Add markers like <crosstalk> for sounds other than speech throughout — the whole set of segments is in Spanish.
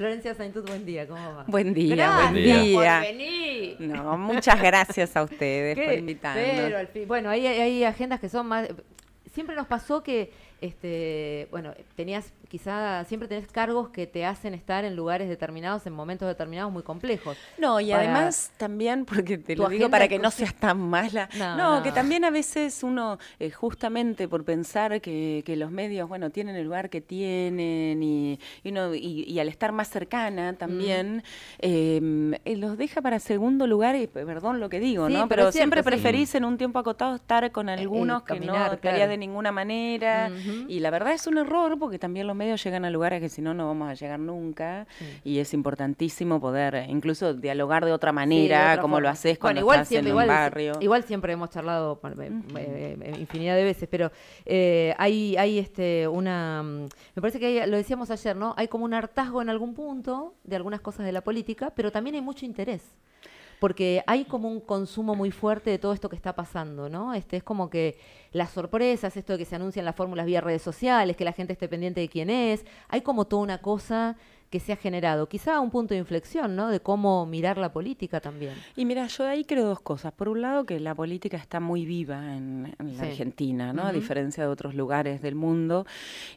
Florencia Saintud, buen día, ¿cómo va? Buen día, buen día. Por venir. No, muchas gracias a ustedes <laughs> por invitarnos. bueno, hay agendas que son más... Siempre nos pasó que este, bueno, tenías quizá, siempre tenés cargos que te hacen estar en lugares determinados, en momentos determinados muy complejos. No, y además también, porque te lo digo para que no seas tan mala, no, que también a veces uno, eh, justamente por pensar que, los medios, bueno, tienen el lugar que tienen y, uno, y, al estar más cercana también, mm. em, eh, los deja para segundo lugar, y perdón lo que digo, ¿no? Pero, siempre preferís en un tiempo acotado estar con eh, algunos que no estaría de ninguna manera. Y la verdad es un error porque también los medios llegan a lugares que si no, no vamos a llegar nunca. Y es importantísimo poder eh, incluso dialogar de otra manera, como lo haces cuando igual estás en barrio. Igual siempre hemos charlado eh, eh, infinidad de veces, pero eh, hay, hay este, una... Mm, me parece que lo decíamos ayer, ¿no? Hay como un hartazgo en algún punto de algunas cosas de la política, pero también hay mucho interés porque hay como un consumo muy fuerte de todo esto que está pasando, ¿no? Este es como que las sorpresas, esto de que se anuncian las fórmulas vía redes sociales, que la gente esté pendiente de quién es, hay como toda una cosa que se ha generado. Quizá un punto de inflexión, ¿no? De cómo mirar la política también. Y mira, yo de ahí creo dos cosas. Por un lado, que la política está muy viva en, la Argentina, ¿no? A diferencia de otros lugares del mundo.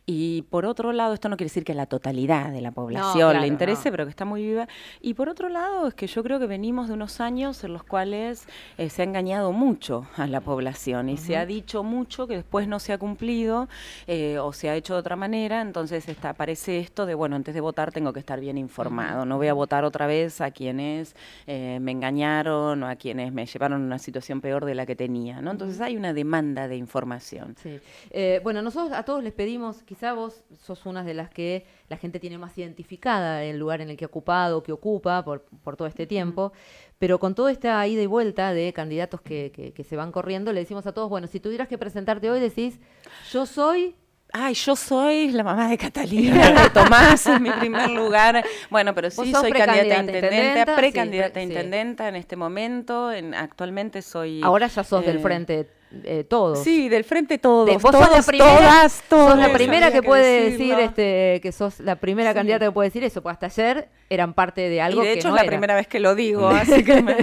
Y por otro lado, esto no quiere decir que la totalidad de la población le interese, pero que está muy viva. Y por otro lado, es que yo creo que venimos de unos años en los cuales eh, se ha engañado mucho a la población y se ha dicho mucho que después no se ha cumplido eh, o se ha hecho de otra manera. Entonces está, aparece esto de, bueno, antes de votarte tengo que estar bien informado. No voy a votar otra vez a quienes eh, me engañaron o a quienes me llevaron a una situación peor de la que tenía. ¿no? Entonces hay una demanda de información. Sí. Eh, bueno, nosotros a todos les pedimos, quizá vos sos una de las que la gente tiene más identificada el lugar en el que ha ocupado, que ocupa por, todo este tiempo, pero con toda esta ida y vuelta de candidatos que se van corriendo, le decimos a todos, bueno, si tuvieras que presentarte hoy, decís, yo soy ay, yo soy la mamá de Catalina, de Tomás en mi primer lugar. Bueno, pero sí, soy candidata a intendente, precandidata a intendenta en este momento. En, actualmente soy... Ahora ya sos del frente eh, todos. Sí, del frente todos. vos sos la primera, todas, la primera que, puede decir, este, que sos la primera candidata que puede decir eso, porque hasta ayer eran parte de algo. Y de hecho es la primera vez que lo digo, así que me,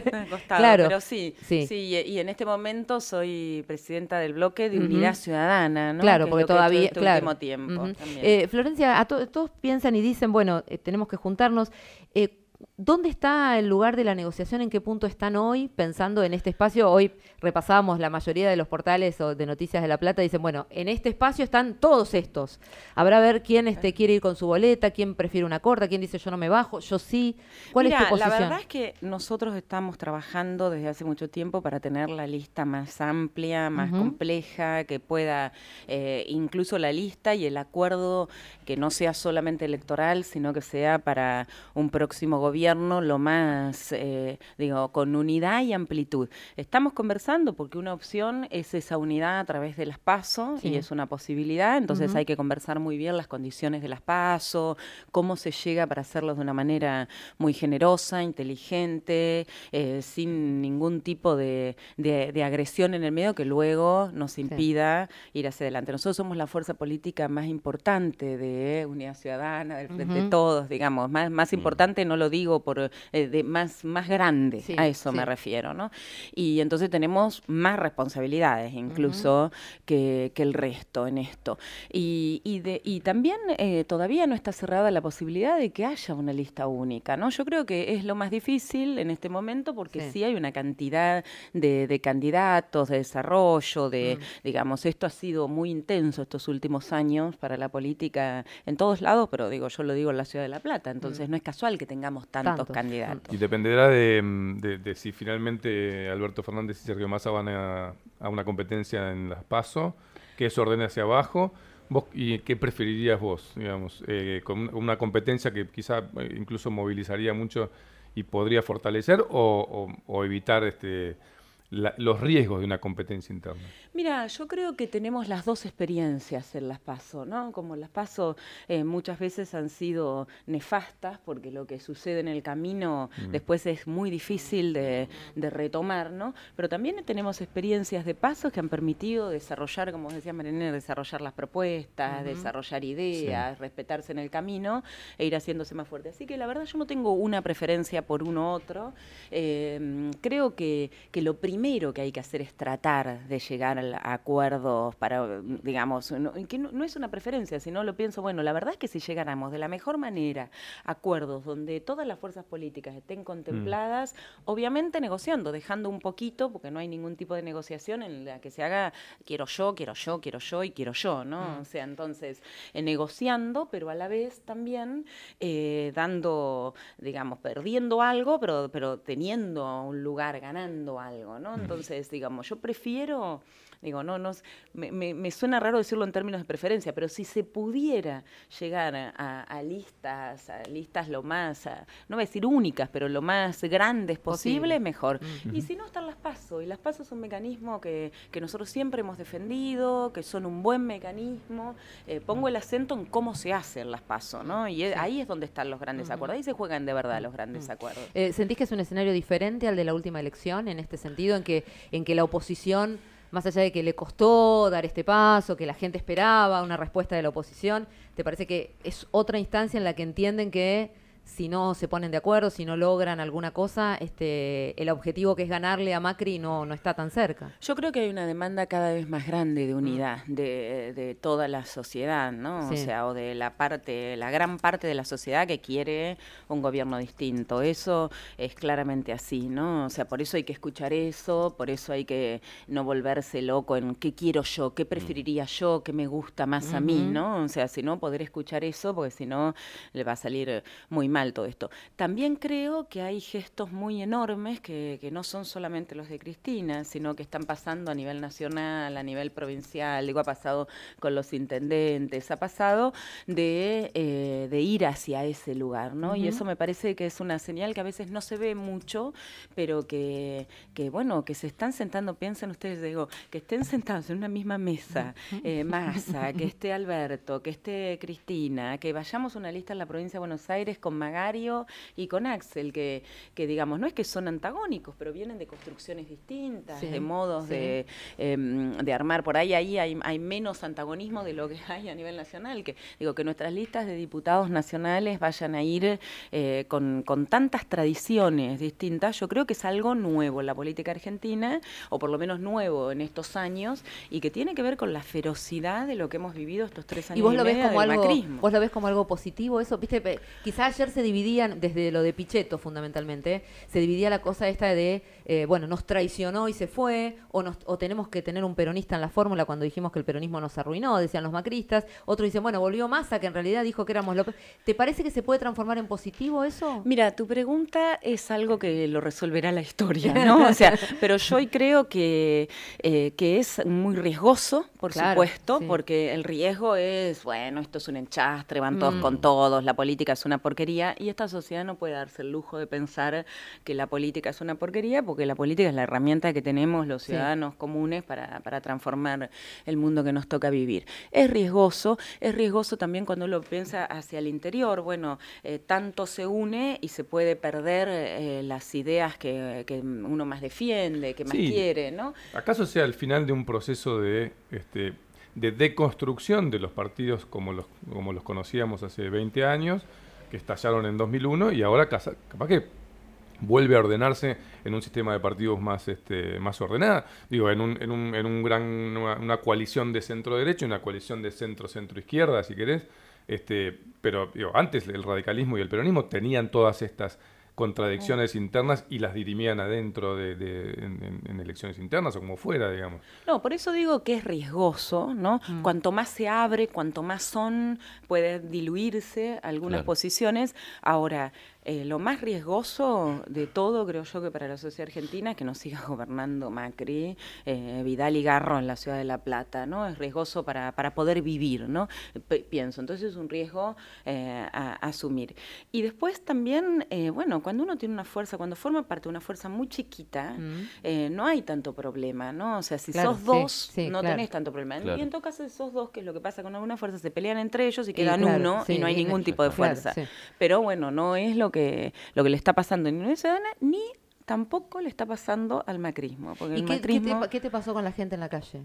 Claro. Pero sí, sí. y, en este momento soy presidenta del bloque de Unidad Ciudadana, ¿no? Claro, porque todavía. Este último tiempo. Eh, Florencia, todos piensan y dicen, bueno, eh, tenemos que juntarnos. Eh, ¿Dónde está el lugar de la negociación? ¿En qué punto están hoy? Pensando en este espacio, hoy repasábamos la mayoría de los portales o de Noticias de La Plata, y dicen, bueno, en este espacio están todos estos. Habrá a ver quién este, quiere ir con su boleta, quién prefiere una corta, quién dice yo no me bajo, yo sí. ¿Cuál es tu posición? La verdad es que nosotros estamos trabajando desde hace mucho tiempo para tener la lista más amplia, más compleja, que pueda eh, incluso la lista y el acuerdo que no sea solamente electoral, sino que sea para un próximo gobierno gobierno lo más, eh, digo, con unidad y amplitud. Estamos conversando porque una opción es esa unidad a través de las PASO y es una posibilidad, entonces hay que conversar muy bien las condiciones de las PASO, cómo se llega para hacerlos de una manera muy generosa, inteligente, eh, sin ningún tipo de, agresión en el medio que luego nos impida ir hacia adelante. Nosotros somos la fuerza política más importante de Unidad Ciudadana, de Todos, digamos, más, más mm. importante no lo digo digo, por eh, de más, más grande, a eso me refiero, ¿no? Y entonces tenemos más responsabilidades incluso que, el resto en esto. Y, y, de, y también eh, todavía no está cerrada la posibilidad de que haya una lista única, ¿no? Yo creo que es lo más difícil en este momento porque sí, hay una cantidad de, candidatos, de desarrollo, de, mm. digamos, esto ha sido muy intenso estos últimos años para la política en todos lados, pero digo, yo lo digo en la ciudad de La Plata, entonces mm. no es casual que tengamos tantos, candidatos. Y dependerá mm, de, de, si finalmente Alberto Fernández y Sergio Massa van a, a una competencia en las PASO, que eso ordene hacia abajo. ¿Vos, ¿Y qué preferirías vos, digamos, eh, con una competencia que quizá eh, incluso movilizaría mucho y podría fortalecer o, o evitar este los riesgos de una competencia interna? Mira, yo creo que tenemos las dos experiencias en las PASO, ¿no? Como las pasos eh, muchas veces han sido nefastas, porque lo que sucede en el camino mm. después es muy difícil de, retomar, ¿no? Pero también tenemos experiencias de PASO que han permitido desarrollar, como decía Marinera, desarrollar las propuestas, desarrollar ideas, respetarse en el camino e ir haciéndose más fuerte. Así que la verdad yo no tengo una preferencia por uno u otro. Eh, creo que lo primero primero que hay que hacer es tratar de llegar a acuerdos para, digamos, que no, es una preferencia, sino lo pienso, bueno, la verdad es que si llegáramos de la mejor manera a acuerdos donde todas las fuerzas políticas estén contempladas, obviamente negociando, dejando un poquito, porque no hay ningún tipo de negociación en la que se haga quiero yo, quiero yo, quiero yo y quiero yo, ¿no? Mm. O sea, entonces, eh, negociando, pero a la vez también eh, dando, digamos, perdiendo algo, pero, pero teniendo un lugar, ganando algo, ¿no? Entonces, digamos, yo prefiero Digo, no, nos me, me, suena raro decirlo en términos de preferencia, pero si se pudiera llegar a, a listas, a listas lo más, no voy a decir únicas, pero lo más grandes posible, mejor. Mm. Y si no, están las pasos y las pasos es un mecanismo que, que nosotros siempre hemos defendido, que son un buen mecanismo. Eh, pongo el acento en cómo se hacen las PASO, ¿no? Y ahí es donde están los grandes acuerdos, ahí se juegan de verdad los grandes acuerdos. Eh, ¿Sentís que es un escenario diferente al de la última elección en este sentido, en que, en que la oposición más allá de que le costó dar este paso, que la gente esperaba una respuesta de la oposición, ¿te parece que es otra instancia en la que entienden que si no se ponen de acuerdo, si no logran alguna cosa, este, el objetivo que es ganarle a Macri no, no está tan cerca. Yo creo que hay una demanda cada vez más grande de mm. unidad de, toda la sociedad, ¿no? O sea, o de la parte, la gran parte de la sociedad que quiere un gobierno distinto. Eso es claramente así, ¿no? O sea, por eso hay que escuchar eso, por eso hay que no volverse loco en qué quiero yo, qué mm. preferiría yo, qué me gusta más a mí, ¿no? O sea, si no poder escuchar eso, porque si no le va a salir muy mal todo esto. También creo que hay gestos muy enormes que, no son solamente los de Cristina, sino que están pasando a nivel nacional, a nivel provincial, digo, ha pasado con los intendentes, ha pasado de, eh, ir hacia ese lugar, ¿no? Y eso me parece que es una señal que a veces no se ve mucho, pero que, bueno, que se están sentando, piensen ustedes, digo, que estén sentados en una misma mesa, masa, eh, Massa, que <laughs> esté Alberto, que esté Cristina, que vayamos una lista en la provincia de Buenos Aires con Magario y con Axel, que, digamos, no es que son antagónicos, pero vienen de construcciones distintas, de modos em, de, armar. Por ahí, ahí hay, menos antagonismo de lo que <laughs> hay a nivel nacional. Que digo, que nuestras listas de diputados nacionales vayan a ir eh, con, tantas tradiciones distintas, yo creo que es algo nuevo en la política argentina, o por lo menos nuevo en estos años, y que tiene que ver con la ferocidad de lo que hemos vivido estos tres años. Y vos vos lo ves como algo positivo, eso, viste, quizás ayer se dividían, desde lo de Pichetto fundamentalmente, se dividía la cosa esta de, eh, bueno, nos traicionó y se fue, o, tenemos que tener un peronista en la fórmula cuando dijimos que el peronismo nos arruinó, decían los macristas. Otros dicen, bueno, volvió Massa, que en realidad dijo que éramos López. ¿Te parece que se puede transformar en positivo eso? Mira, tu pregunta es algo que lo resolverá la historia, <laughs> ¿no? o sea, pero yo hoy creo que, eh, que es muy riesgoso, por supuesto, porque el riesgo es, bueno, esto es un enchastre, van todos mm. con todos, la política es una porquería y esta sociedad no puede darse el lujo de pensar que la política es una porquería porque la política es la herramienta que tenemos los ciudadanos comunes para, transformar el mundo que nos toca vivir. Es riesgoso, es riesgoso también cuando uno piensa hacia el interior, bueno, eh, tanto se une y se puede perder eh, las ideas que, uno más defiende, que más quiere, ¿no? ¿Acaso sea el final de un proceso este, de... deconstrucción de los partidos como los, como los conocíamos hace 20 años, que estallaron en 2001 y ahora capaz que vuelve a ordenarse en un sistema de partidos más, este, más ordenada. Digo, en, un, en, un, en un gran, una, coalición de centro derecho y una coalición de centro-centro-izquierda, si querés. Este, pero digo, antes el radicalismo y el peronismo tenían todas estas contradicciones ah. internas y las dirimían adentro de, en, elecciones internas o como fuera, digamos. No, por eso digo que es riesgoso, ¿no? Mm. Cuanto más se abre, cuanto más son, puede diluirse algunas posiciones. Ahora, eh, lo más riesgoso de todo, creo yo, que para la sociedad argentina es que no siga <laughs> gobernando Macri, eh, Vidal y Garro en la ciudad de La Plata, ¿no? Es riesgoso para, poder vivir, ¿no? pienso, entonces es un riesgo eh, a, asumir. Y después también, bueno, cuando uno tiene una fuerza, cuando forma parte de una fuerza muy chiquita, mm. no hay tanto problema, ¿no? O sea, si sos dos, no tenés tanto problema. Y en todo caso, si sos dos, que es lo que pasa con alguna fuerza, se pelean entre ellos y quedan uno y no hay ningún tipo de fuerza. Pero bueno, no es lo que lo que le está pasando en la ni tampoco le está pasando al macrismo. ¿Y qué, te, pasó con la gente en la calle?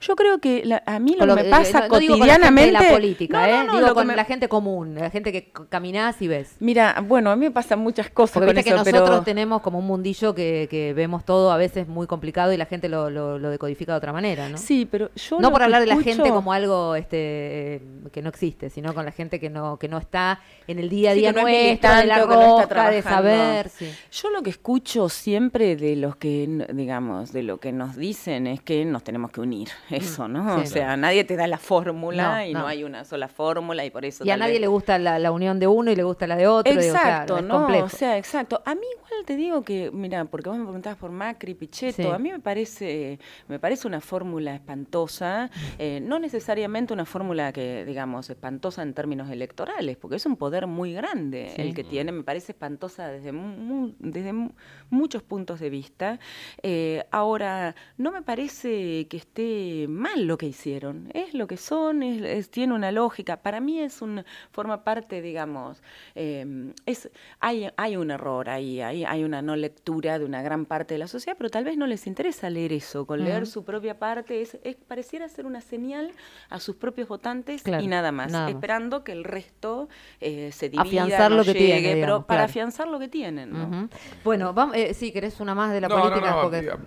Yo creo que a mí lo, que me pasa cotidianamente... Eh, no la de la política, eh, digo con la gente común, la gente que caminás y ves. Mira, bueno, a mí me pasan muchas cosas con que nosotros tenemos como un mundillo que, vemos todo a veces muy complicado y la gente lo, decodifica de otra manera, ¿no? Sí, pero yo... No por hablar de la gente como algo este, eh, que no existe, sino con la gente que no, que no está en el día a día nuestro, no la de saber. Yo lo que escucho siempre de los que, digamos, de lo que nos dicen es que nos tenemos que unir, mm, eso, ¿no? O sea, nadie te da la fórmula y no. hay una sola fórmula y por eso... Y a nadie le gusta la, unión de uno y le gusta la de otro. Exacto, ¿no? O sea, exacto. A mí igual te digo que, mira, porque vos me preguntabas por Macri, Pichetto, a mí me parece, me parece una fórmula espantosa, eh, no necesariamente una fórmula que, digamos, espantosa en términos electorales, porque es un poder muy grande el que tiene, me parece espantosa desde... Muy, desde muchos puntos de vista. Eh, ahora, no me parece que esté mal lo que hicieron, es lo que son, es, tiene una lógica. Para mí es un, forma parte, digamos, eh, es, hay, un error ahí, hay, hay una no lectura de una gran parte de la sociedad, pero tal vez no les interesa leer eso, con leer su propia parte, es, pareciera ser una señal a sus propios votantes y nada más, esperando que el resto eh, se divida, afianzar lo para afianzar lo que tienen. Bueno, vamos, eh, sí, querés una más de la política.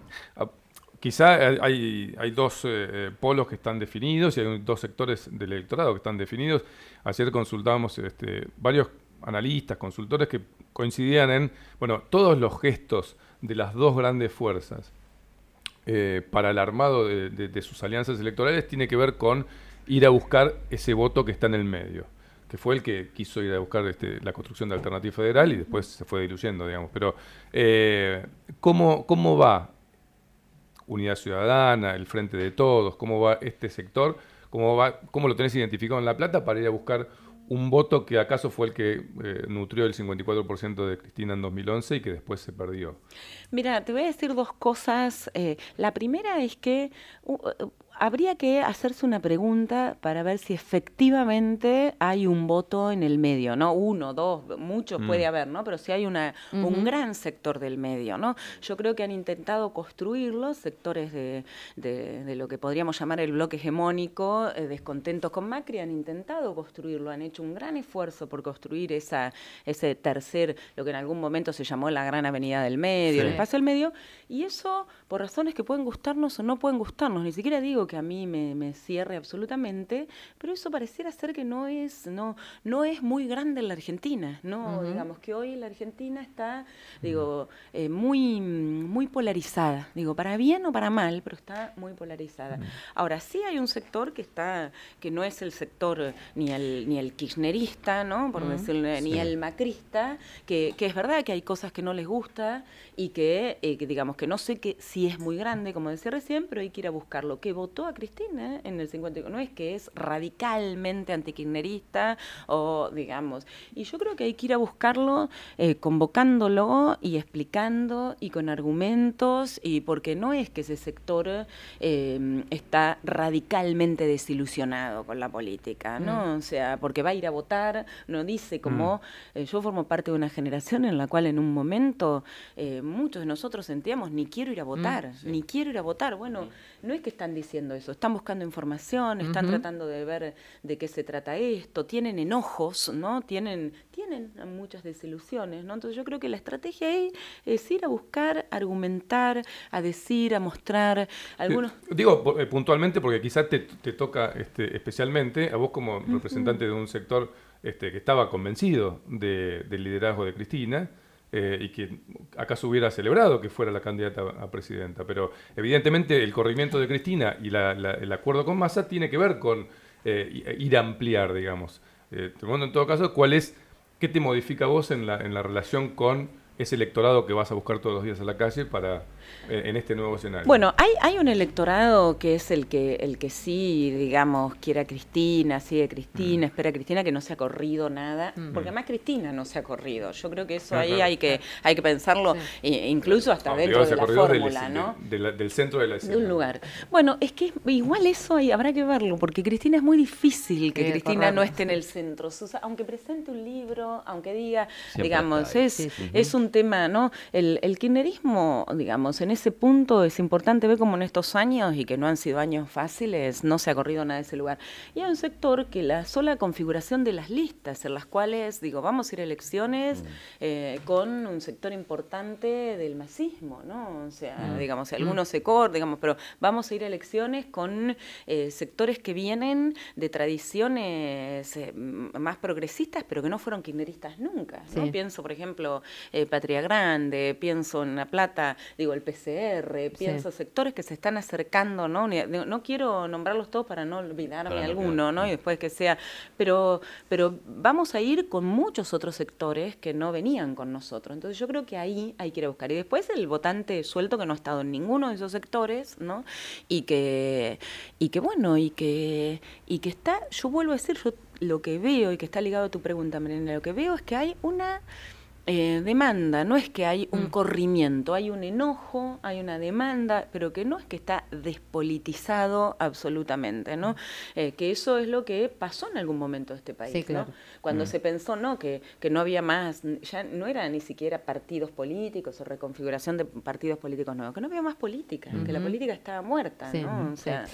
quizá hay, hay dos eh, eh, polos que están definidos y hay dos sectores del electorado que están definidos. Ayer consultábamos este, varios analistas, consultores que coincidían en, bueno, todos los gestos de las dos grandes fuerzas para el armado de sus alianzas electorales tiene que ver con ir a buscar ese voto que está en el medio que fue el que quiso ir a buscar este, la construcción de Alternativa Federal y después se fue diluyendo, digamos. Pero, eh, ¿cómo, va Unidad Ciudadana, el Frente de Todos? ¿Cómo va este sector? ¿Cómo, va, cómo lo tenés identificado en La Plata para ir a buscar un voto que acaso fue el que eh, nutrió el 54% de Cristina en 2011 y que después se perdió. Mira, te voy a decir dos cosas. Eh, la primera es que habría que hacerse una pregunta para ver si efectivamente hay un voto en el medio, ¿no? Uno, dos, muchos mm. puede haber, ¿no? Pero si hay una, un gran sector del medio, ¿no? Yo creo que han intentado construirlo, sectores de, lo que podríamos llamar el bloque hegemónico, eh, descontentos con Macri, han intentado construirlo, han hecho un gran esfuerzo por construir esa, ese tercer, lo que en algún momento se llamó la gran avenida del medio, el espacio del medio, y eso por razones que pueden gustarnos o no pueden gustarnos, ni siquiera digo que a mí me, cierre absolutamente, pero eso pareciera ser que no es, no, no es muy grande en la Argentina, ¿no? Digamos que hoy la Argentina está, digo, eh, muy, muy polarizada, digo, para bien o para mal, pero está muy polarizada. Ahora, sí hay un sector que está, que no es el sector ni el, ni el kirchnerista, ¿no? Por ni el macrista, que, es verdad que hay cosas que no les gusta y eh, que, digamos que no sé que, si es muy grande, como decía recién, pero hay que ir a buscarlo, que Cristina en el 55, no es que es radicalmente antikirchnerista o digamos. Y yo creo que hay que ir a buscarlo eh, convocándolo y explicando y con argumentos y porque no es que ese sector eh, está radicalmente desilusionado con la política, ¿no? Mm. O sea, porque va a ir a votar, no dice como mm. eh, yo formo parte de una generación en la cual en un momento muchos de nosotros sentíamos ni quiero ir a mm, votar, ni quiero ir a votar. Bueno, no es que están diciendo eso, están buscando información, están tratando de ver de qué se trata esto, tienen enojos, ¿no? Tienen, tienen muchas desilusiones, ¿no? Entonces yo creo que la estrategia ahí es ir a buscar, argumentar, a decir, a mostrar algunos... Eh, digo, eh, puntualmente, porque quizás te, te toca este, especialmente a vos como representante de un sector este, que estaba convencido de, del liderazgo de Cristina, eh, y que acaso hubiera celebrado que fuera la candidata a presidenta. Pero evidentemente el corrimiento de Cristina y el acuerdo con Massa tiene que ver con eh, ir a ampliar, digamos. Eh, pregunto en todo caso, ¿cuál es, qué te modifica vos en la, en la relación con ese electorado que vas a buscar todos los días a la calle para en este nuevo escenario? Bueno, hay, hay un electorado que es el que, el que sí, digamos, quiere a Cristina, sigue Cristina, mm. espera a Cristina, que no se ha corrido nada, mm. porque además Cristina no se ha corrido. Yo creo que eso ah, ahí hay que, hay que pensarlo, incluso hasta ah, dentro de la fórmula, del, ¿no? del centro de la escena. De un lugar. Bueno, es que igual eso ahí habrá que verlo, porque Cristina es muy difícil que Cristina no esté en el centro. aunque presente un libro, aunque diga, digamos, es, es un tema, ¿no? El, el kirchnerismo, digamos, en ese punto es importante ver cómo en estos años, y que no han sido años fáciles, no se ha corrido nada de ese lugar. Y hay un sector que la sola configuración de las listas, en las cuales, digo, vamos a ir a elecciones mm. eh, con un sector importante del masismo, ¿no? O sea, mm. digamos, mm. algunos corren digamos, pero vamos a ir a elecciones con eh, sectores que vienen de tradiciones eh, más progresistas, pero que no fueron kirchneristas nunca, Pienso, por ejemplo, Patria Grande, pienso en La Plata, digo, el PCR, pienso sectores que se están acercando, ¿no? No quiero nombrarlos todos para no olvidarme alguno, ¿no? Y después que sea, pero, pero vamos a ir con muchos otros sectores que no venían con nosotros. Entonces yo creo que ahí hay que ir a buscar. Y después el votante suelto que no ha estado en ninguno de esos sectores, ¿no? Y que, y que bueno, y que, y que está, yo vuelvo a decir, yo lo que veo y que está ligado a tu pregunta, Marina, lo que veo es que hay una eh, demanda, no es que hay un mm. corrimiento, hay un enojo, hay una demanda, pero que no es que está despolitizado absolutamente, ¿no? Mm. Eh, que eso es lo que pasó en algún momento de este país, Cuando mm. se pensó, ¿no? Que, que no había más, ya no era ni siquiera partidos políticos o reconfiguración de partidos políticos nuevos, que no había más política, que la política estaba muerta, O sea,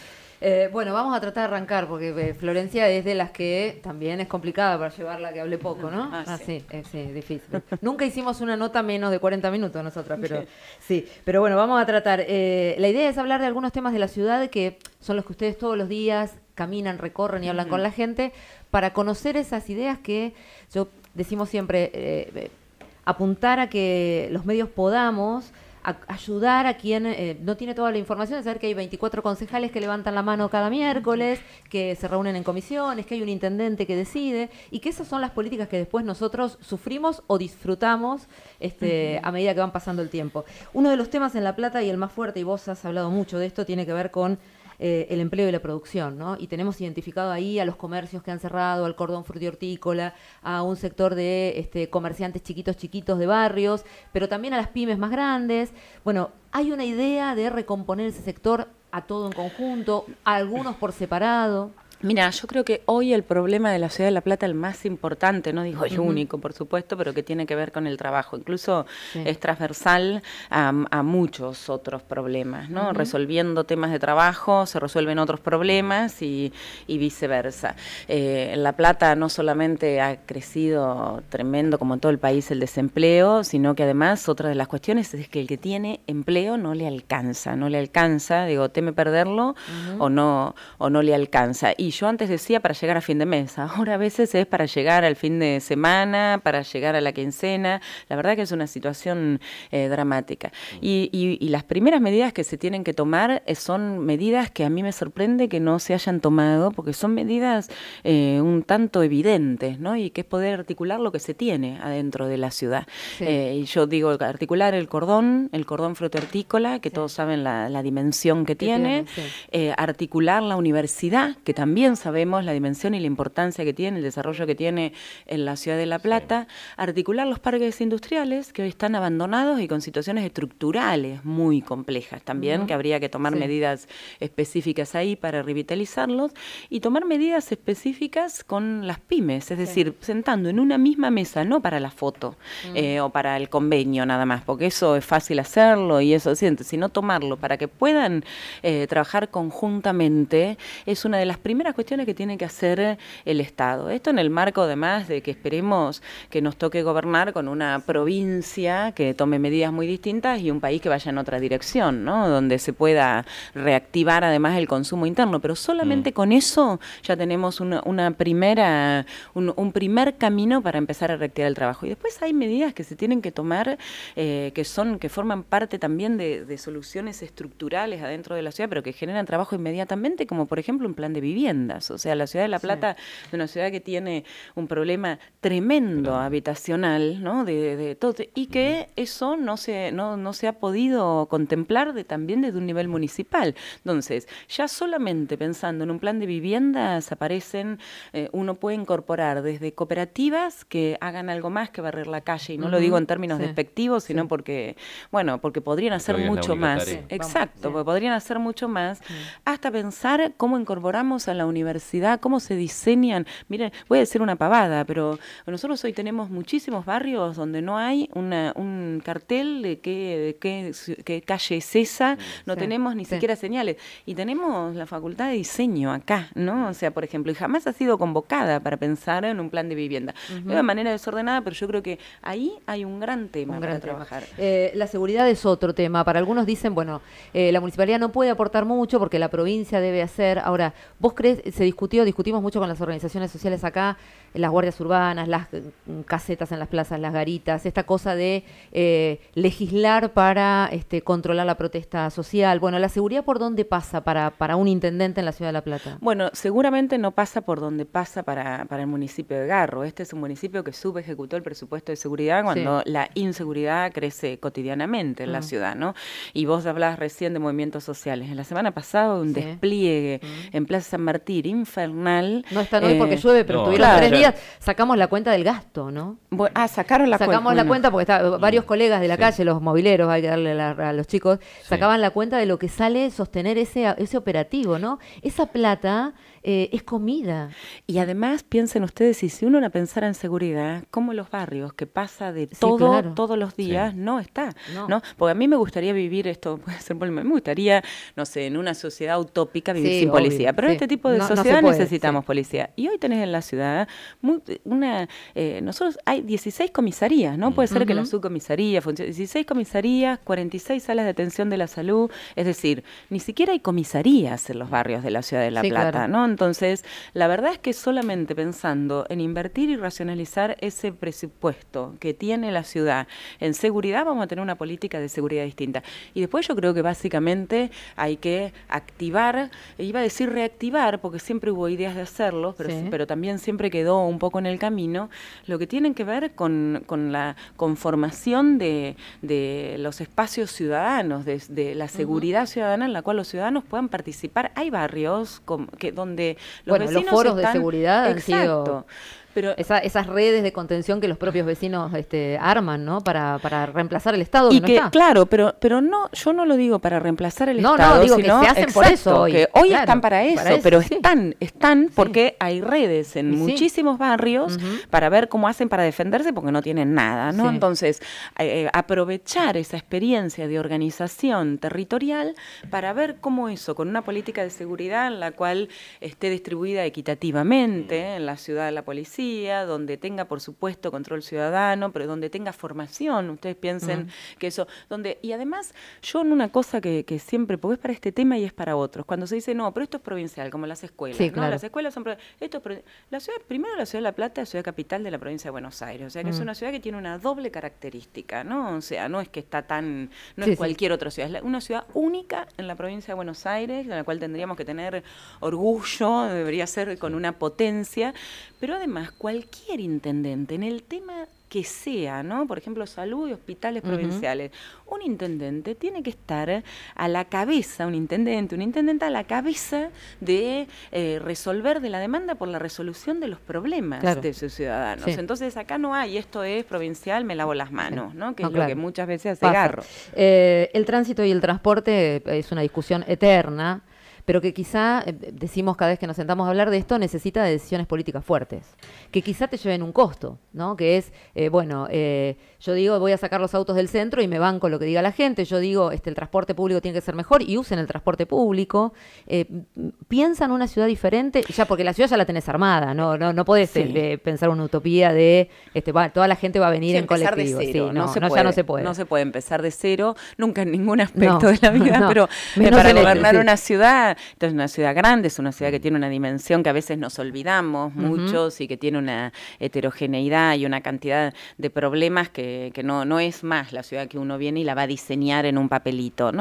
eh, bueno, vamos a tratar de arrancar porque eh, Florencia es de las que también es complicada para llevarla, que hable poco, ¿no? Ah, ah sí, sí, eh, difícil. <laughs> Nunca hicimos una nota menos de 40 minutos nosotras, pero sí. Pero bueno, vamos a tratar. la idea es hablar de algunos temas de la ciudad que son los que ustedes todos los días caminan, recorren y hablan con la gente para conocer esas ideas que yo decimos siempre. apuntar a que los medios podamos ayudar a quien eh, no tiene toda la información, de saber que hay 24 concejales que levantan la mano cada miércoles, que se reúnen en comisiones, que hay un intendente que decide y que esas son las políticas que después nosotros sufrimos o disfrutamos este, a medida que van pasando el tiempo. Uno de los temas en La Plata y el más fuerte, y vos has hablado mucho de esto, tiene que ver con eh, el empleo y la producción, ¿no? Y tenemos identificado ahí a los comercios que han cerrado, al cordón hortícola, a un sector de este, comerciantes chiquitos, chiquitos de barrios, pero también a las pymes más grandes. Bueno, hay una idea de recomponer ese sector a todo en conjunto, algunos por separado. Mira, yo creo que hoy el problema de la ciudad de La Plata, el más importante, no digo el único, por supuesto, pero que tiene que ver con el trabajo. Incluso es transversal a, muchos otros problemas, ¿no? Resolviendo temas de trabajo se resuelven otros problemas y, viceversa. Eh, la Plata no solamente ha crecido tremendo, como en todo el país, el desempleo, sino que además otra de las cuestiones es que el que tiene empleo no le alcanza, no le alcanza, digo, teme perderlo o, no, o no le alcanza. Y yo antes decía para llegar a fin de mes, ahora a veces es para llegar al fin de semana, para llegar a la quincena, la verdad que es una situación eh, dramática. Mm. Y, las primeras medidas que se tienen que tomar eh, son medidas que a mí me sorprende que no se hayan tomado, porque son medidas eh, un tanto evidentes, ¿no? Y que es poder articular lo que se tiene adentro de la ciudad. y yo digo, articular el cordón, el cordón frutícola, que todos saben la, dimensión que, tiene, articular la universidad, que también sabemos la dimensión y la importancia que tiene, el desarrollo que tiene en la ciudad de La Plata, articular los parques industriales que hoy están abandonados y con situaciones estructurales muy complejas también, que habría que tomar medidas específicas ahí para revitalizarlos y tomar medidas específicas con las pymes, es decir, sentando en una misma mesa, no para la foto mm. eh, o para el convenio nada más, porque eso es fácil hacerlo y eso siente, sino tomarlo para que puedan eh, trabajar conjuntamente, es una de las primeras cuestiones que tiene que hacer el Estado. Esto en el marco, además, de que esperemos que nos toque gobernar con una provincia que tome medidas muy distintas y un país que vaya en otra dirección, ¿no? Donde se pueda reactivar, además, el consumo interno. Pero solamente mm. con eso ya tenemos una, una primera, un, primer camino para empezar a reactivar el trabajo. Y después hay medidas que se tienen que tomar eh, que son, que forman parte también de soluciones estructurales adentro de la ciudad, pero que generan trabajo inmediatamente, como por ejemplo un plan de vivienda. O sea, la ciudad de La Plata es una ciudad que tiene un problema tremendo habitacional, ¿no? De, todo, y que eso no se, no, se ha podido contemplar también desde un nivel municipal. Entonces, ya solamente pensando en un plan de viviendas aparecen, eh, uno puede incorporar desde cooperativas que hagan algo más que barrer la calle, y no lo digo en términos despectivos, sino porque, bueno, porque podrían hacer mucho más. Exacto, porque podrían hacer mucho más, hasta pensar cómo incorporamos a la universidad, cómo se diseñan. Miren, voy a decir una pavada, pero nosotros hoy tenemos muchísimos barrios donde no hay un cartel de qué, calle es esa, no tenemos ni siquiera señales. Y tenemos la facultad de diseño acá, ¿no? O sea, por ejemplo, y jamás ha sido convocada para pensar en un plan de vivienda. De manera desordenada, pero yo creo que ahí hay un gran tema para trabajar. Eh, la seguridad es otro tema. Para algunos dicen, bueno, eh, la municipalidad no puede aportar mucho porque la provincia debe hacer. Ahora, ¿vos crees se discutió, discutimos mucho con las organizaciones sociales acá las guardias urbanas, las mm, casetas en las plazas, las garitas, esta cosa de eh, legislar para este, controlar la protesta social. Bueno, ¿la seguridad por dónde pasa para, para un intendente en la ciudad de La Plata? Bueno, seguramente no pasa por donde pasa para, el municipio de Garro. Este es un municipio que subejecutó el presupuesto de seguridad cuando la inseguridad crece cotidianamente en la mm. ciudad, ¿no? Y vos hablabas recién de movimientos sociales. En la semana pasada un despliegue mm. en Plaza San Martín infernal. No está hoy porque eh, llueve, pero tuvieron tres sacamos la cuenta del gasto, ¿no? ah, sacaron la cuenta. Sacamos la cuenta porque está, mm. varios colegas de la calle, los mobileros, hay que darle a los chicos, sacaban la cuenta de lo que sale sostener ese, ese operativo, ¿no? Esa plata eh, es comida. Y además piensen ustedes, y si uno la pensara en seguridad, como los barrios, que pasa de todo, todos los días, no está. No. Porque a mí me gustaría vivir, esto puede <laughs> ser me gustaría, no sé, en una sociedad utópica vivir sin policía. Pero en este tipo de sociedad necesitamos policía. Y hoy tenés en la ciudad una, eh, nosotros hay 16 comisarías, ¿no? Puede ser que la subcomisaría funcione, 16 comisarías, 46 salas de atención de la salud, es decir, ni siquiera hay comisarías en los barrios de la ciudad de La Plata, ¿no? Entonces, la verdad es que solamente pensando en invertir y racionalizar ese presupuesto que tiene la ciudad en seguridad, vamos a tener una política de seguridad distinta. Y después yo creo que básicamente hay que activar, iba a decir reactivar, porque siempre hubo ideas de hacerlo, pero, también siempre quedó un poco en el camino, lo que tienen que ver con, con la conformación de, de, los espacios ciudadanos, de, la seguridad ciudadana en la cual los ciudadanos puedan participar. Hay barrios como, que, donde bueno, los foros de seguridad han exacto, sido esas redes de contención que los propios vecinos este, arman, ¿no? Para, para reemplazar el Estado. Y que, claro, pero, pero no, yo no lo digo para reemplazar el Estado. No, digo que se hacen por eso hoy. Que hoy están para eso, pero están, están porque hay redes en muchísimos barrios para ver cómo hacen para defenderse porque no tienen nada, ¿no? Entonces, eh, eh, aprovechar esa experiencia de organización territorial para ver cómo eso, con una política de seguridad en la cual esté distribuida equitativamente mm. en la ciudad de la policía donde tenga, por supuesto, control ciudadano, pero donde tenga formación, ustedes piensen que eso, donde, y además, yo en una cosa que, siempre, porque es para este tema y es para otros, cuando se dice, no, pero esto es provincial, como las escuelas, ¿no? Las escuelas son, esto la ciudad, primero la ciudad de La Plata es ciudad capital de la provincia de Buenos Aires, o sea que es mm. una ciudad que tiene una doble característica, ¿no? O sea, no es que está tan, no es cualquier otra ciudad, es una ciudad única en la provincia de Buenos Aires, en la cual tendríamos que tener orgullo, debería ser con una potencia, pero además cualquier intendente, en el tema que sea, ¿no? Por ejemplo, salud y hospitales provinciales. Un intendente tiene que estar a la cabeza, un intendente, un intendente a la cabeza de eh, resolver de la demanda por la resolución de los problemas de sus ciudadanos. Entonces, acá no hay, esto es provincial, me lavo las manos, ¿no? Que es lo que muchas veces hace eh, el tránsito y el transporte eh, es una discusión eterna pero que quizá, eh, decimos cada vez que nos sentamos a hablar de esto, necesita de decisiones políticas fuertes, que quizá te lleven un costo, ¿no? Que es, eh, bueno, eh, yo digo, voy a sacar los autos del centro y me van con lo que diga la gente, yo digo, este, el transporte público tiene que ser mejor y usen el transporte público, piensan una ciudad diferente, ya porque la ciudad ya la tenés armada, no, no, podés pensar una utopía de, este, toda la gente va a venir en colectivo, no, puede, no se puede. No se puede empezar de cero, nunca en ningún aspecto de la <laughs> vida, pero para este, gobernar una ciudad esta es una ciudad grande, es una ciudad que tiene una dimensión que a veces nos olvidamos muchos y que tiene una heterogeneidad y una cantidad de problemas que, no, es más la ciudad que uno viene y la va a diseñar en un papelito,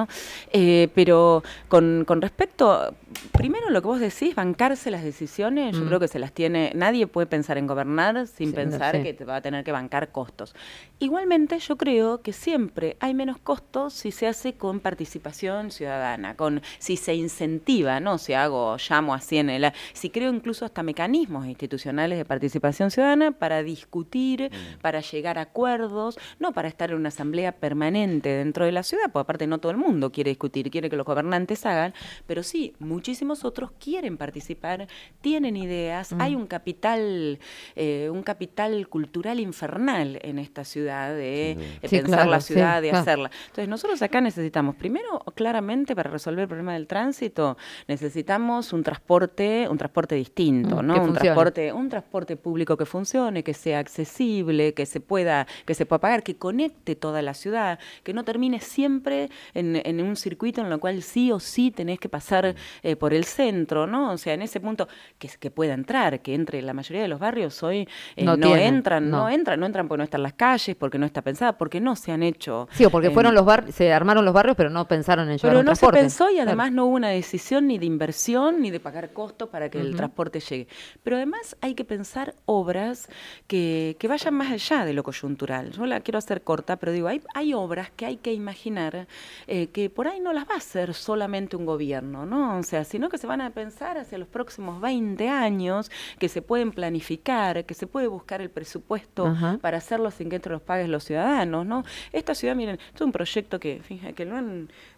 eh, pero con, respecto, primero lo que vos decís, bancarse las decisiones, yo mm. creo que se las tiene, nadie puede pensar en gobernar sin pensar que te va a tener que bancar costos. Igualmente yo creo que siempre hay menos costos si se hace con participación ciudadana, con si se incentiva ¿no? Si hago, llamo así en el... Si creo incluso hasta mecanismos institucionales de participación ciudadana para discutir, mm. para llegar a acuerdos, no para estar en una asamblea permanente dentro de la ciudad, porque aparte no todo el mundo quiere discutir, quiere que los gobernantes hagan, pero sí, muchísimos otros quieren participar, tienen ideas, hay mm. un capital, eh, un capital cultural infernal en esta ciudad de, pensar la ciudad, de hacerla. Entonces nosotros acá necesitamos primero, claramente, para resolver el problema del tránsito, necesitamos un transporte, un transporte distinto, mm, ¿no? Un transporte, un transporte público que funcione, que sea accesible, que se pueda, que se pueda pagar, que conecte toda la ciudad, que no termine siempre en, en un circuito en el cual sí o sí tenés que pasar mm. eh, por el centro, ¿no? O sea, en ese punto que, que pueda entrar, que entre la mayoría de los barrios hoy eh, no, entran, no. entran, no entran porque no están las calles, porque no está pensada, porque no se han hecho. Sí, o porque eh, fueron los se armaron los barrios, pero no pensaron en llevar Pero no se pensó y además no hubo una decisión ni de inversión ni de pagar costos para que el transporte llegue. Pero además hay que pensar obras que, vayan más allá de lo coyuntural. Yo la quiero hacer corta, pero digo, hay, obras que hay que imaginar eh, que por ahí no las va a hacer solamente un gobierno, ¿no? O sea, sino que se van a pensar hacia los próximos 20 años, que se pueden planificar, que se puede buscar el presupuesto para hacerlo sin que entre los pagues los ciudadanos, ¿no? Esta ciudad, miren, es un proyecto que, fíjate, que lo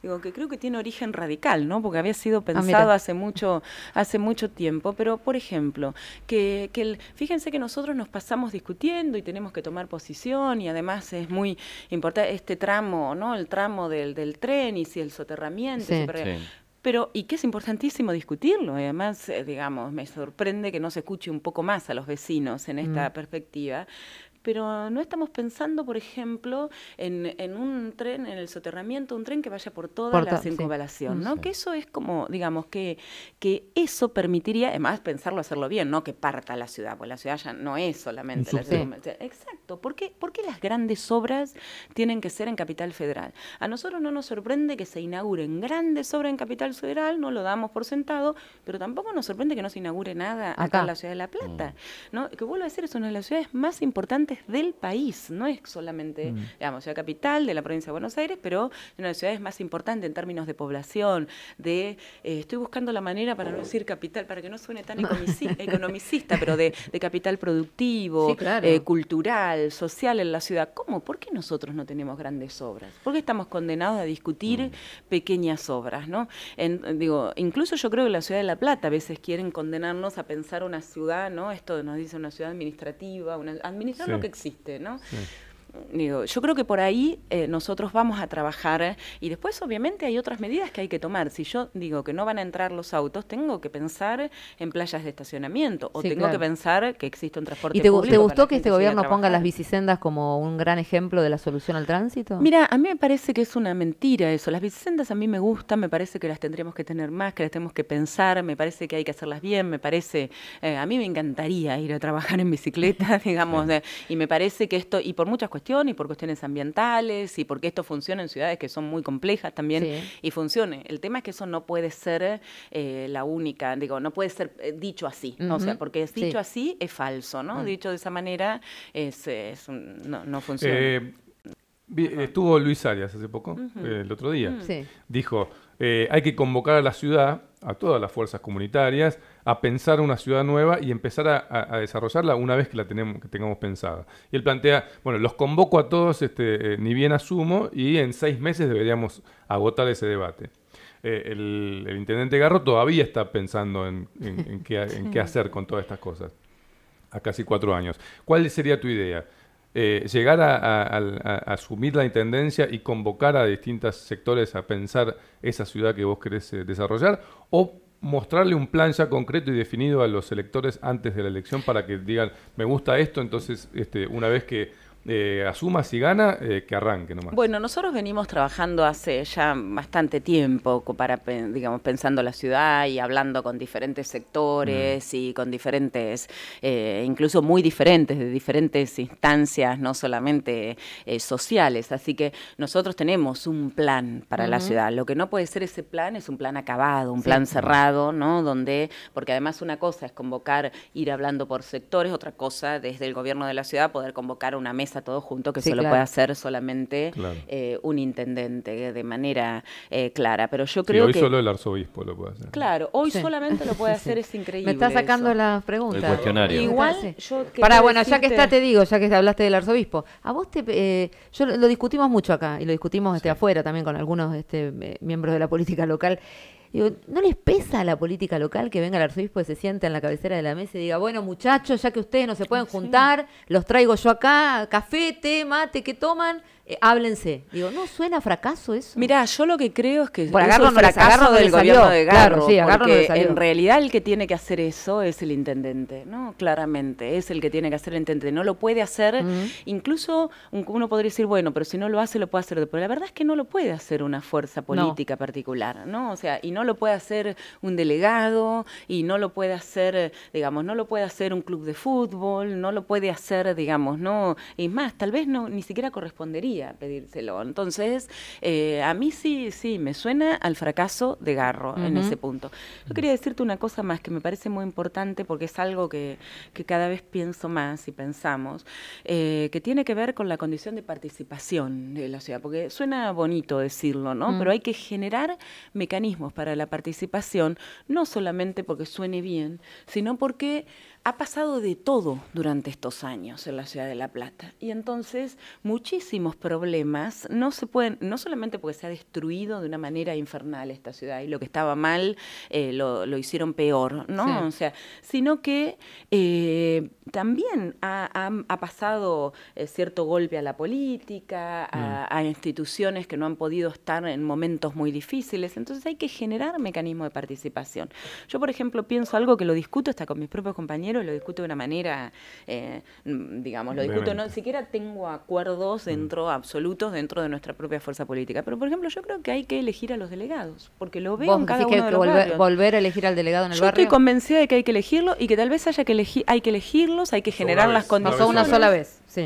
digo, que creo que tiene origen radical, ¿no? Porque había sido Ah, pensado hace, mucho, hace mucho tiempo, pero por ejemplo, que, fíjense que nosotros nos pasamos discutiendo y tenemos que tomar posición y además es muy importante este tramo, ¿no? El tramo del, tren y si el soterramiento. Pero, y que es importantísimo discutirlo, además, eh, digamos, me sorprende que no se escuche un poco más a los vecinos en esta mm. perspectiva, pero no estamos pensando, por ejemplo, en, un tren, en el soterramiento, un tren que vaya por toda la circunvalación, ¿no? Que eso es como, digamos, que, que eso permitiría, además, pensarlo, hacerlo bien, no que parta la ciudad, porque la ciudad ya no es solamente la ciudad. Exacto. ¿Por qué, las grandes obras tienen que ser en Capital Federal? A nosotros no nos sorprende que se inauguren grandes obras en Capital Federal, no lo damos por sentado, pero tampoco nos sorprende que no se inaugure nada acá, en la ciudad de La Plata, mm. ¿no? Que vuelvo a decir, es una de las ciudades más importantes del país, no es solamente, mm. digamos, ciudad capital de la provincia de Buenos Aires, pero una de las ciudades más importantes en términos de población, de, eh, estoy buscando la manera para no decir capital, para que no suene tan <laughs> economicista, pero de, capital productivo, eh, cultural, social en la ciudad. ¿Cómo? ¿Por qué nosotros no tenemos grandes obras? ¿Por qué estamos condenados a discutir mm. pequeñas obras? ¿no? digo, incluso yo creo que la ciudad de La Plata a veces quieren condenarnos a pensar una ciudad, ¿no? Esto nos dice una ciudad administrativa, una, que existe, ¿no? yo creo que por ahí eh, nosotros vamos a trabajar y después obviamente hay otras medidas que hay que tomar. Si yo digo que no van a entrar los autos, tengo que pensar en playas de estacionamiento o tengo que pensar que existe un transporte ¿Y te, gustó que este gobierno ponga las bicisendas como un gran ejemplo de la solución al tránsito? Mira, a mí me parece que es una mentira eso. Las bicisendas a mí me gustan, me parece que las tendríamos que tener más, que las tenemos que pensar, me parece que hay que hacerlas bien, me parece... Eh, a mí me encantaría ir a trabajar en bicicleta, <laughs> digamos, eh, y me parece que esto, y por muchas cuestiones, y por cuestiones ambientales y porque esto funciona en ciudades que son muy complejas también y funcione. El tema es que eso no puede ser eh, la única, digo, no puede ser eh, dicho así, o sea, porque dicho así es falso, ¿no? Mm. Dicho de esa manera es, no, funciona. Eh, estuvo Luis Arias hace poco, el otro día. Mm. Dijo, eh, hay que convocar a la ciudad, a todas las fuerzas comunitarias, a pensar una ciudad nueva y empezar a, desarrollarla una vez que la tengamos pensada. Y él plantea, bueno, los convoco a todos, este, eh, ni bien asumo, y en seis meses deberíamos agotar ese debate. Eh, el, intendente Garro todavía está pensando en, qué, en qué <laughs> hacer con todas estas cosas, a casi cuatro años. ¿Cuál sería tu idea? Eh, llegar a, asumir la intendencia y convocar a distintos sectores a pensar esa ciudad que vos querés eh, desarrollar o mostrarle un plan ya concreto y definido a los electores antes de la elección para que digan, me gusta esto, entonces este, una vez que eh, asuma si gana, eh, que arranque nomás. Bueno, nosotros venimos trabajando hace ya bastante tiempo para, digamos, pensando la ciudad y hablando con diferentes sectores mm. y con diferentes, eh, incluso muy diferentes, de diferentes instancias, no solamente sociales. Así que nosotros tenemos un plan para la ciudad. Lo que no puede ser ese plan es un plan acabado, un plan cerrado, ¿no? Donde, porque además una cosa es convocar, ir hablando por sectores, otra cosa desde el gobierno de la ciudad poder convocar una mesa a todo junto, que se lo puede hacer solamente eh, un intendente de manera eh, clara. Pero yo creo que. Hoy solo el arzobispo lo puede hacer. Claro, hoy solamente lo puede hacer, es increíble. Me está sacando las preguntas. El cuestionario. Igual, Para, bueno, ya que está, te digo, ya que hablaste del arzobispo, a vos te. Eh, yo lo, discutimos mucho acá y lo discutimos este, afuera también con algunos este, miembros de la política local. Digo, ¿no les pesa a la política local que venga el arzobispo y se sienta en la cabecera de la mesa y diga, bueno, muchachos, ya que ustedes no se pueden juntar, los traigo yo acá, café, té, mate, ¿qué toman? Eh, háblense. Digo, no suena fracaso eso. Mira, yo lo que creo es que Por agarro el fracaso del gobierno de Garro, en realidad el que tiene que hacer eso es el intendente, ¿no? Claramente, es el que tiene que hacer el intendente, no lo puede hacer, incluso uno podría decir, bueno, pero si no lo hace lo puede hacer, pero la verdad es que no lo puede hacer una fuerza política particular, ¿no? O sea, y no lo puede hacer un delegado y no lo puede hacer, digamos, no lo puede hacer un club de fútbol, no lo puede hacer, digamos, no, y más, tal vez no ni siquiera correspondería pedírselo. Entonces, eh, a mí sí, sí, me suena al fracaso de Garro en ese punto. Yo quería decirte una cosa más que me parece muy importante porque es algo que, cada vez pienso más y pensamos, eh, que tiene que ver con la condición de participación de la ciudad, porque suena bonito decirlo, ¿no? Pero mm. hay que generar mecanismos para la participación, no solamente porque suene bien, sino porque ha pasado de todo durante estos años en la ciudad de La Plata. Y entonces muchísimos problemas no se pueden, no solamente porque se ha destruido de una manera infernal esta ciudad y lo que estaba mal eh, lo, hicieron peor, ¿no? O sea, sino que eh, también ha, pasado eh, cierto golpe a la política, a, mm. a, instituciones que no han podido estar en momentos muy difíciles. Entonces hay que generar mecanismos de participación. Yo, por ejemplo, pienso algo que lo discuto hasta con mis propios compañeros lo discuto de una manera, eh, mm, digamos, lo discuto, no siquiera tengo acuerdos mm. dentro, absolutos dentro de nuestra propia fuerza política. Pero, por ejemplo, yo creo que hay que elegir a los delegados, porque lo veo en cada uno que, de volver, a elegir al delegado en el barrio? Yo estoy convencida de que hay que elegirlo y que tal vez haya que elegir, hay que elegirlos, hay que generar las condiciones. una sola vez. Sí.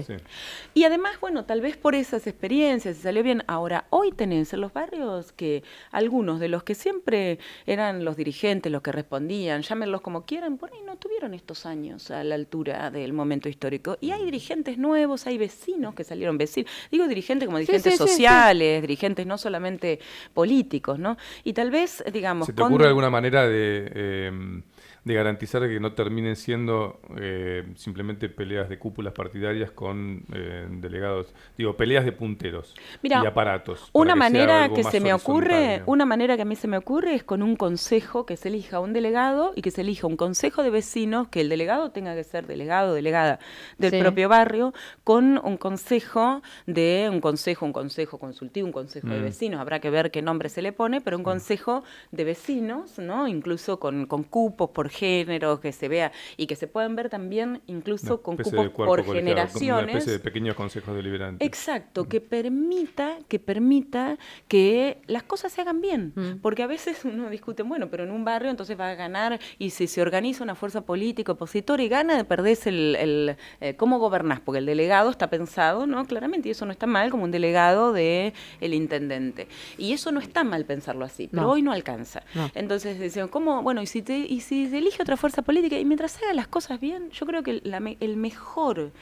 Y además, bueno, tal vez por esas experiencias se salió bien. Ahora, hoy tenés en los barrios que algunos de los que siempre eran los dirigentes, los que respondían, llámenlos como quieran, por ahí no tuvieron estos años a la altura del momento histórico. Y hay mm. dirigentes nuevos, hay vecinos que salieron vecinos. Digo dirigentes como dirigentes sociales, dirigentes no solamente políticos, ¿no? Y tal vez, digamos... ¿Se te ocurre alguna manera de... Em, de garantizar que no terminen siendo eh, simplemente peleas de cúpulas partidarias con eh, delegados, digo, peleas de punteros Mira, y aparatos. Una manera que, se me ocurre, una manera que a mí se me ocurre es con un consejo que se elija un delegado y que se elija un consejo de vecinos, que el delegado tenga que ser delegado, o delegada del propio barrio, con un consejo de un consejo, un consejo consultivo, un consejo de mm. vecinos, habrá que ver qué nombre se le pone, pero un mm. consejo de vecinos, ¿no? Incluso con, con cupos, por género, que se vea y que se puedan ver también incluso con cupos por generaciones. Una especie de pequeños consejos deliberantes. Exacto, mm. que permita, que permita que las cosas se hagan bien, mm. porque a veces uno discute, bueno, pero en un barrio entonces va a ganar y si se organiza una fuerza política opositora y gana, perdés el, el eh, cómo gobernás, porque el delegado está pensado, ¿no? Claramente, y eso no está mal como un delegado de intendente. Y eso no está mal pensarlo así, pero hoy no alcanza. Entonces decían, ¿cómo? Bueno, y si te, y si elige otra fuerza política y mientras haga las cosas bien, yo creo que la, el mejor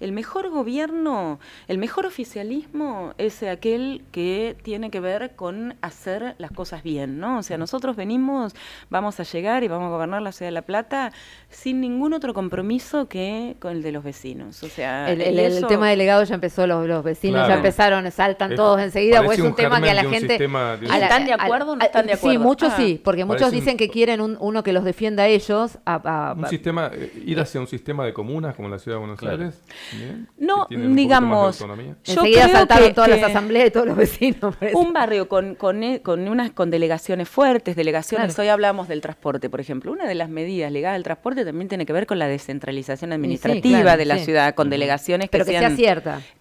el mejor gobierno, el mejor oficialismo es aquel que tiene que ver con hacer las cosas bien, ¿no? O sea, nosotros venimos, vamos a llegar y vamos a gobernar la ciudad de La Plata sin ningún otro compromiso que con el de los vecinos. O sea, el, tema delegado ya empezó, los, vecinos ya empezaron, saltan todos enseguida, es un, tema que a la gente... ¿Están de acuerdo o no están de acuerdo? Sí, muchos sí, ah. porque muchos dicen que quieren uno que los defienda a ellos. A, un sistema, eh, ir hacia un sistema de comunas como la ciudad de Buenos Aires no, digamos. Enseguida saltaron todas las asambleas y todos los vecinos. Un barrio eh, con, unas, con delegaciones fuertes, delegaciones. Hoy hablamos del transporte, por ejemplo. Una de las medidas legadas al transporte también tiene que ver con la descentralización administrativa de la ciudad, con delegaciones Pero que, sean,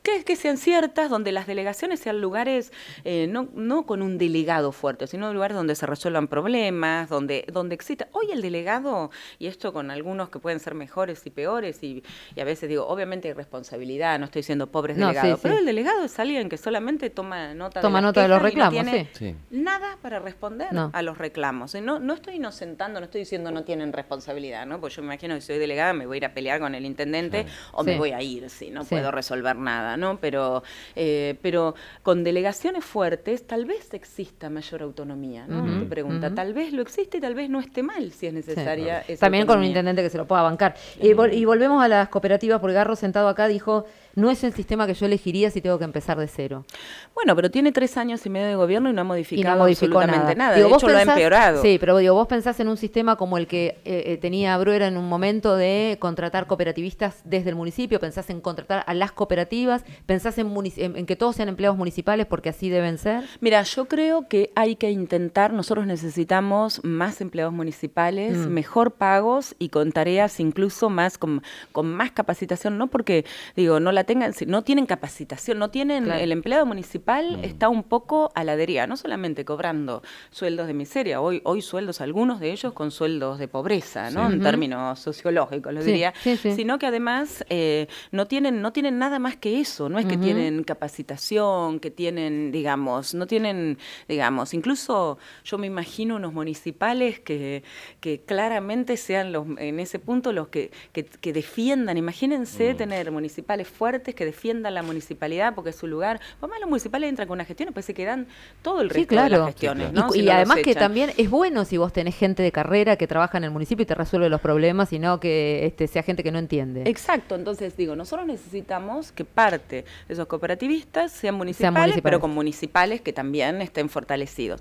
Que, sean ciertas, donde las delegaciones sean lugares, eh, no, no con un delegado fuerte, sino lugares donde se resuelvan problemas, donde, donde exista. Hoy el delegado, y esto con algunos que pueden ser mejores y peores, y, y a veces digo, obviamente responsabilidad, no estoy diciendo pobres delegados, pero el delegado es alguien que solamente toma nota, toma de, nota de los reclamos. Nada para responder a los reclamos. No, no estoy inocentando, no estoy diciendo no tienen responsabilidad, ¿no? Porque yo me imagino que si soy delegada me voy a ir a pelear con el intendente o me voy a ir si no puedo resolver nada, ¿no? Pero, eh, pero con delegaciones fuertes tal vez exista mayor autonomía, ¿no? pregunta, tal vez lo existe y tal vez no esté mal si es necesaria. Esa También con un intendente que se lo pueda bancar. y volvemos a las cooperativas, por Garro sentado acá dijo, no es el sistema que yo elegiría si tengo que empezar de cero. Bueno, pero tiene tres años y medio de gobierno y no ha modificado absolutamente nada. de hecho, lo ha empeorado. Sí, pero digo, vos pensás en un sistema como el que eh, eh, tenía Bruera en un momento de contratar cooperativistas desde el municipio, pensás en contratar a las cooperativas, pensás en, que todos sean empleados municipales porque así deben ser. Mira, yo creo que hay que intentar, nosotros necesitamos más empleados municipales, mm. mejor pagos y con tareas incluso más, con, con más capacitación, no porque, digo, no la no tienen capacitación, no tienen, el empleado municipal mm. está un poco a la deriva, no solamente cobrando sueldos de miseria, hoy, hoy sueldos, algunos de ellos con sueldos de pobreza, ¿no? En términos sociológicos, lo diría, sino que además eh, no, tienen, no tienen nada más que eso, no es que tienen capacitación, que tienen, digamos, no tienen, digamos, incluso yo me imagino unos municipales que, que claramente sean los, en ese punto los que, defiendan, imagínense mm. tener municipales fuertes, que defiendan la municipalidad porque es su lugar. por más los municipales entran con una gestión, pues se quedan todo el resto de las gestiones. Y, además que también es bueno si vos tenés gente de carrera que trabaja en el municipio y te resuelve los problemas y no que este, sea gente que no entiende. Exacto, entonces digo, nosotros necesitamos que parte de esos cooperativistas sean municipales, pero con municipales que también estén fortalecidos.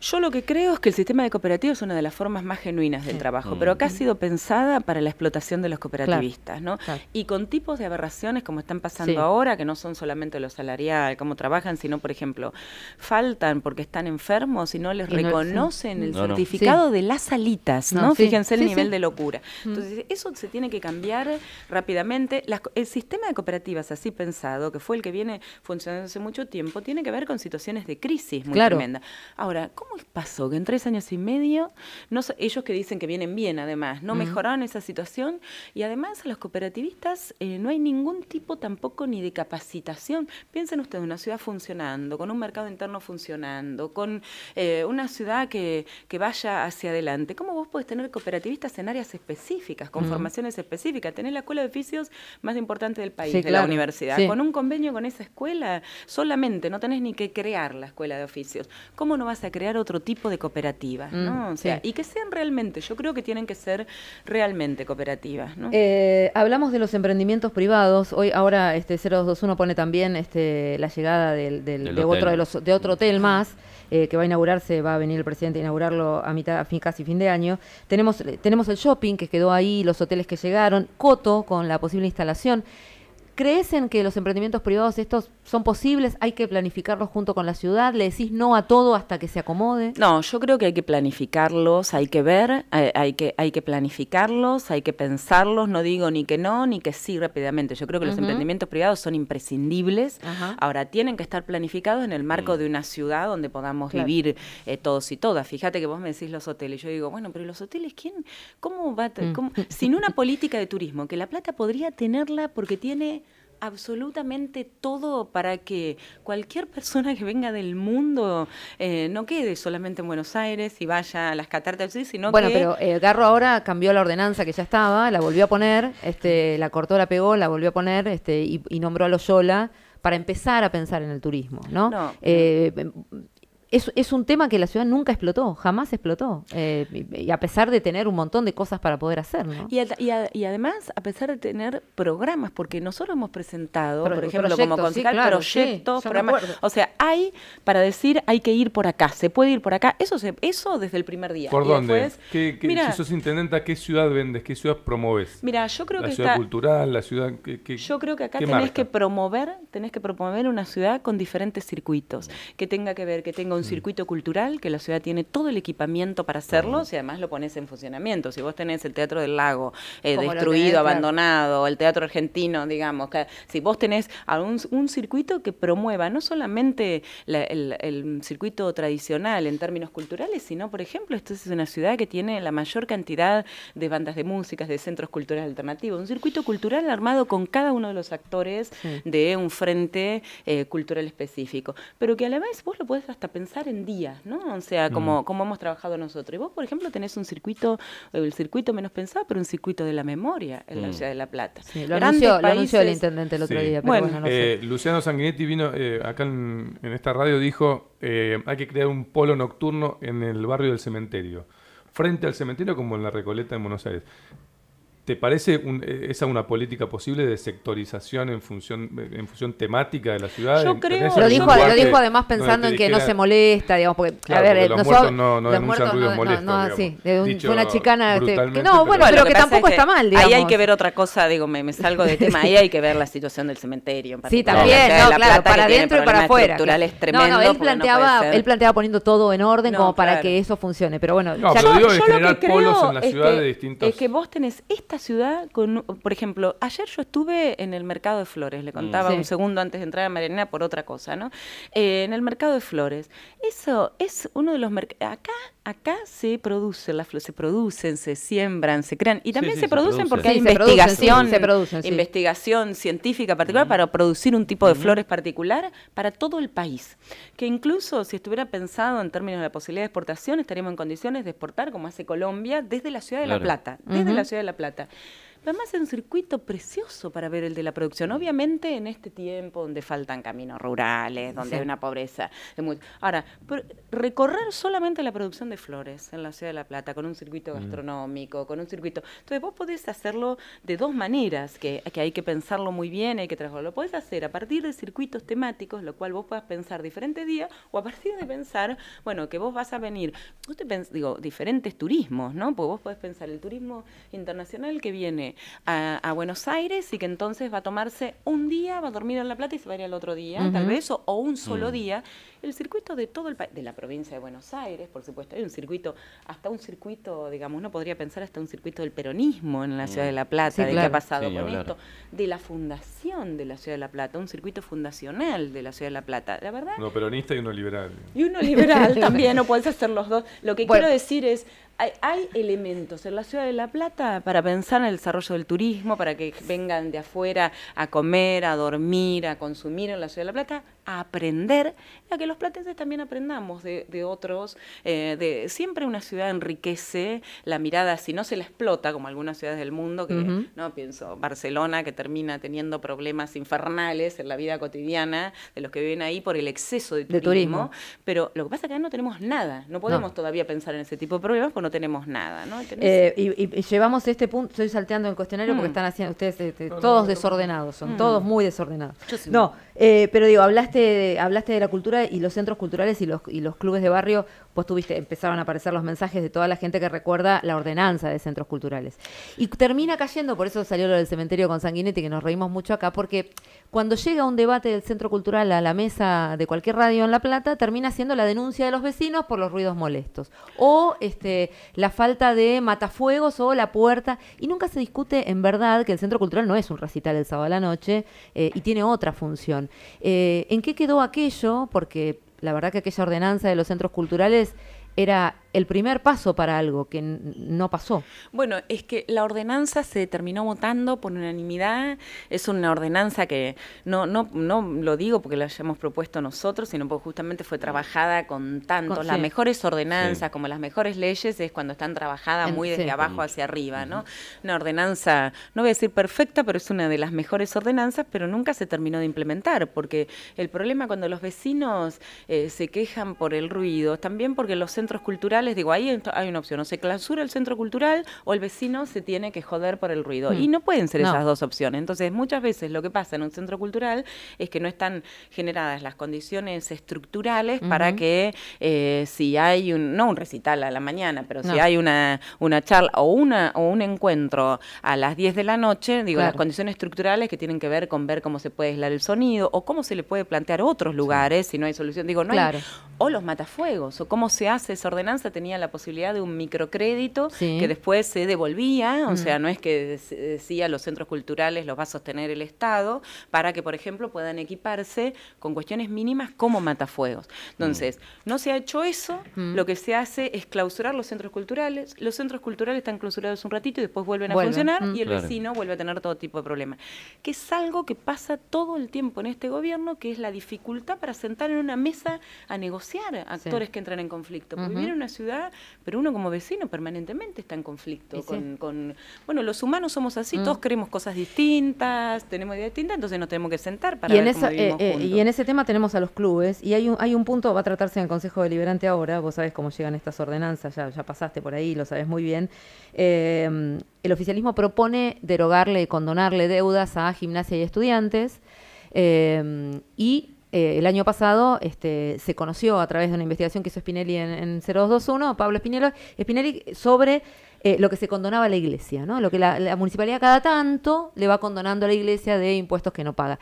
Yo lo que creo es que el sistema de cooperativas es una de las formas más genuinas del trabajo, mm. pero acá ha sido pensada para la explotación de los cooperativistas, ¿no? Y con tipos de aberraciones como están pasando ahora, que no son solamente lo salarial, cómo trabajan, sino, por ejemplo, faltan porque están enfermos y no les reconocen el certificado de las alitas, ¿no? Fíjense el nivel de locura. Mm. Entonces, eso se tiene que cambiar rápidamente. el sistema de cooperativas así pensado, que fue el que viene funcionando hace mucho tiempo, tiene que ver con situaciones de crisis muy claro. tremenda. Ahora, ¿cómo ¿cómo pasó que en tres años y medio, ellos que dicen que vienen bien además, no mm. mejoraron esa situación? Y además a los cooperativistas eh, no hay ningún tipo tampoco ni de capacitación. Piensen ustedes, una ciudad funcionando, con un mercado interno funcionando, con eh, una ciudad que, vaya hacia adelante. ¿Cómo vos podés tener cooperativistas en áreas específicas, con mm. formaciones específicas? tener la escuela de oficios más importante del país, de la universidad. Con un convenio con esa escuela, solamente no tenés ni que crear la escuela de oficios. ¿Cómo no vas a crear otro tipo de cooperativas, ¿no? Mm, o sea, y que sean realmente, yo creo que tienen que ser realmente cooperativas, eh, hablamos de los emprendimientos privados, hoy ahora este 0221 pone también este la llegada de otro de los de otro hotel más. Eh, que va a inaugurarse, va a venir el presidente a inaugurarlo a mitad, fin, casi fin de año. Tenemos, tenemos el shopping que quedó ahí, los hoteles que llegaron, Coto con la posible instalación. ¿Crees en que los emprendimientos privados estos son posibles? ¿Hay que planificarlos junto con la ciudad? ¿Le decís no a todo hasta que se acomode? No, yo creo que hay que planificarlos, hay que ver, eh, hay, que, hay que planificarlos, hay que pensarlos. No digo ni que no, ni que sí rápidamente. Yo creo que los emprendimientos privados son imprescindibles. Ahora, tienen que estar planificados en el marco de una ciudad donde podamos vivir eh, todos y todas. Fíjate que vos me decís los hoteles. Yo digo, bueno, pero los hoteles, ¿quién? ¿Cómo va? Mm. Sin una política de turismo, que La Plata podría tenerla porque tiene absolutamente todo para que cualquier persona que venga del mundo eh, no quede solamente en Buenos Aires y vaya a las cataratas, sino bueno, que... Bueno, pero el eh, Garro ahora cambió la ordenanza que ya estaba, la volvió a poner, este, la cortó, la pegó, la volvió a poner este, y, nombró a Loyola para empezar a pensar en el turismo, ¿no? no. Eh, em, es, un tema que la ciudad nunca explotó, jamás explotó, eh, y, a pesar de tener un montón de cosas para poder hacer. ¿no? Y, además, a pesar de tener programas, porque nosotros hemos presentado, por ejemplo, como concejal, proyectos, programas. O sea, hay para decir, hay que ir por acá, se puede ir por acá, eso eso desde el primer día. ¿Por dónde? ¿Qué, si sos ¿qué ciudad vendes? ¿Qué ciudad promoves? Mira, yo creo la que. La ciudad cultural, la ciudad. Que, yo creo que acá tenés que promover, tenés que promover una ciudad con diferentes circuitos, que tenga que ver, que tenga un mm. circuito cultural, que la ciudad tiene todo el equipamiento para hacerlo, si además lo pones en funcionamiento. Si vos tenés el Teatro del Lago eh, destruido, abandonado, el Teatro Argentino, digamos, que, si vos tenés un circuito que promueva no solamente el, circuito tradicional en términos culturales, sino, por ejemplo, esta es una ciudad que tiene la mayor cantidad de bandas de música de centros culturales alternativos, un circuito cultural armado con cada uno de los actores de un frente eh, cultural específico, pero que a la vez vos lo puedes hasta pensar pensar en días, ¿no? O sea, mm. como, hemos trabajado nosotros. Y vos, por ejemplo, tenés un circuito, el circuito menos pensado, pero un circuito de la memoria en la mm. ciudad de La Plata. Sí, lo, anunció, el intendente el otro día. bueno, no eh, Luciano Sanguinetti vino eh, acá en, esta radio, dijo, eh, hay que crear un polo nocturno en el barrio del cementerio frente al cementerio como en la Recoleta de Buenos Aires. ¿Te parece un, eh, esa una política posible de sectorización en función eh, en función temática de la ciudad? Yo creo. Lo dijo, lo dijo además pensando en que no se molesta, digamos, porque a ver, los no muertos no, no denuncian ruidos No, sí, de una chicana. no, bueno, pero, que, tampoco está mal. Digamos. Ahí hay que ver otra cosa, digo, me, salgo de tema. Ahí hay que ver la situación del cementerio. En sí, también, claro, para adentro y para afuera. No, no, él planteaba, él planteaba poniendo todo en orden como para que eso funcione, pero bueno. Yo lo que creo en Es que vos tenés esta ciudad, con, por ejemplo, ayer yo estuve en el mercado de flores, le mm. contaba un segundo antes de entrar a marina por otra cosa, ¿no? Eh, en el mercado de flores. Eso es uno de los mercados. Acá acá se producen las flores, se producen, se siembran, se crean y también se, producen porque hay investigación, se investigación científica particular para producir un tipo de flores particular para todo el país. Que incluso si estuviera pensado en términos de la posibilidad de exportación, estaríamos en condiciones de exportar como hace Colombia desde la ciudad de La Plata, desde la ciudad de La Plata. Además, es un circuito precioso para ver el de la producción. Mm. Obviamente, en este tiempo donde faltan caminos rurales, donde hay una pobreza. Ahora, recorrer solamente la producción de flores en la ciudad de La Plata, con un circuito mm. gastronómico, con un circuito. Entonces, vos podés hacerlo de dos maneras, que, hay que pensarlo muy bien, hay que trabajarlo. Lo podés hacer a partir de circuitos temáticos, lo cual vos puedas pensar diferente día, o a partir de pensar, bueno, que vos vas a venir, digo, diferentes turismos, ¿no? Porque vos podés pensar el turismo internacional que viene a, Buenos Aires y que entonces va a tomarse un día, va a dormir en La Plata y se va a ir al otro día, tal vez, o, un solo mm. día el circuito de todo el país, de la provincia de Buenos Aires, por supuesto, hay un circuito, hasta un circuito, digamos, uno podría pensar hasta un circuito del peronismo en la mm. Ciudad de La Plata, de qué ha pasado con esto, de la fundación de la Ciudad de La Plata, un circuito fundacional de la Ciudad de La Plata, la verdad. Uno peronista y uno liberal. Y uno liberal <laughs> también, no puedes hacer los dos. Lo que quiero decir es, hay, hay, elementos en la ciudad de La Plata para pensar en el desarrollo del turismo, para que vengan de afuera a comer, a dormir, a consumir en la ciudad de La Plata, a aprender a que los platenses también aprendamos de, otros. Eh, de, siempre una ciudad enriquece la mirada, si no se la explota, como algunas ciudades del mundo, que no pienso, Barcelona, que termina teniendo problemas infernales en la vida cotidiana de los que viven ahí por el exceso de, turismo, Pero lo que pasa es que no tenemos nada, no podemos todavía pensar en ese tipo de problemas porque no tenemos nada. ¿no? y, eh, este llevamos este punto, estoy salteando el cuestionario porque mm. están haciendo ustedes este, todos desordenados, son mm. todos muy desordenados. No, eh, pero digo, hablaste de, hablaste de la cultura y los centros culturales y los, y los clubes de barrio, pues tuviste, empezaron a aparecer los mensajes de toda la gente que recuerda la ordenanza de centros culturales. Y termina cayendo, por eso salió lo del cementerio con Sanguinetti, que nos reímos mucho acá, porque cuando llega un debate del Centro Cultural a la mesa de cualquier radio en La Plata, termina siendo la denuncia de los vecinos por los ruidos molestos. O este, la falta de matafuegos o la puerta. Y nunca se discute en verdad que el Centro Cultural no es un recital el sábado a la noche eh, y tiene otra función. Eh, ¿En qué quedó aquello? Porque la verdad que aquella ordenanza de los centros culturales era el primer paso para algo que no pasó. Bueno, es que la ordenanza se terminó votando por unanimidad, es una ordenanza que no, no, no lo digo porque la hayamos propuesto nosotros, sino porque justamente fue trabajada con tanto, las mejores ordenanzas como las mejores leyes es cuando están trabajadas muy desde abajo hacia arriba, ¿no? Una ordenanza, no voy a decir perfecta, pero es una de las mejores ordenanzas, pero nunca se terminó de implementar, porque el problema cuando los vecinos eh, se quejan por el ruido, también porque los centros culturales les digo, ahí hay una opción, o se clausura el centro cultural o el vecino se tiene que joder por el ruido. Mm. Y no pueden ser esas dos opciones. Entonces, muchas veces lo que pasa en un centro cultural es que no están generadas las condiciones estructurales para que eh, si hay un, no un recital a la mañana, pero si hay una, una charla o, una, o un encuentro a las 10 de la noche, digo, las condiciones estructurales que tienen que ver con ver cómo se puede aislar el sonido o cómo se le puede plantear otros lugares si no hay solución. Digo, no hay, o los matafuegos, o cómo se hace esa ordenanza tenía la posibilidad de un microcrédito que después se devolvía, o mm. sea, no es que decía los centros culturales los va a sostener el Estado, para que, por ejemplo, puedan equiparse con cuestiones mínimas como matafuegos. Entonces, mm. no se ha hecho eso, mm. lo que se hace es clausurar los centros culturales, los centros culturales están clausurados un ratito y después vuelven, a funcionar y el vecino vuelve a tener todo tipo de problemas, que es algo que pasa todo el tiempo en este gobierno, que es la dificultad para sentar en una mesa a negociar actores que entran en conflicto, porque una ciudad, pero uno como vecino permanentemente está en conflicto con, bueno, los humanos somos así, mm. todos queremos cosas distintas, tenemos ideas distintas, entonces nos tenemos que sentar para y en eh, eh, Y en ese tema tenemos a los clubes, y hay un, hay un punto, va a tratarse en el Consejo Deliberante ahora, vos sabés cómo llegan estas ordenanzas, ya, pasaste por ahí, lo sabes muy bien. Eh, el oficialismo propone derogarle, condonarle deudas a gimnasia y estudiantes, y eh, el año pasado este, se conoció a través de una investigación que hizo Spinelli en, 0221, Pablo Spinelli, sobre eh, lo que se condonaba a la iglesia, ¿no? Lo que la, la, municipalidad cada tanto le va condonando a la iglesia de impuestos que no paga.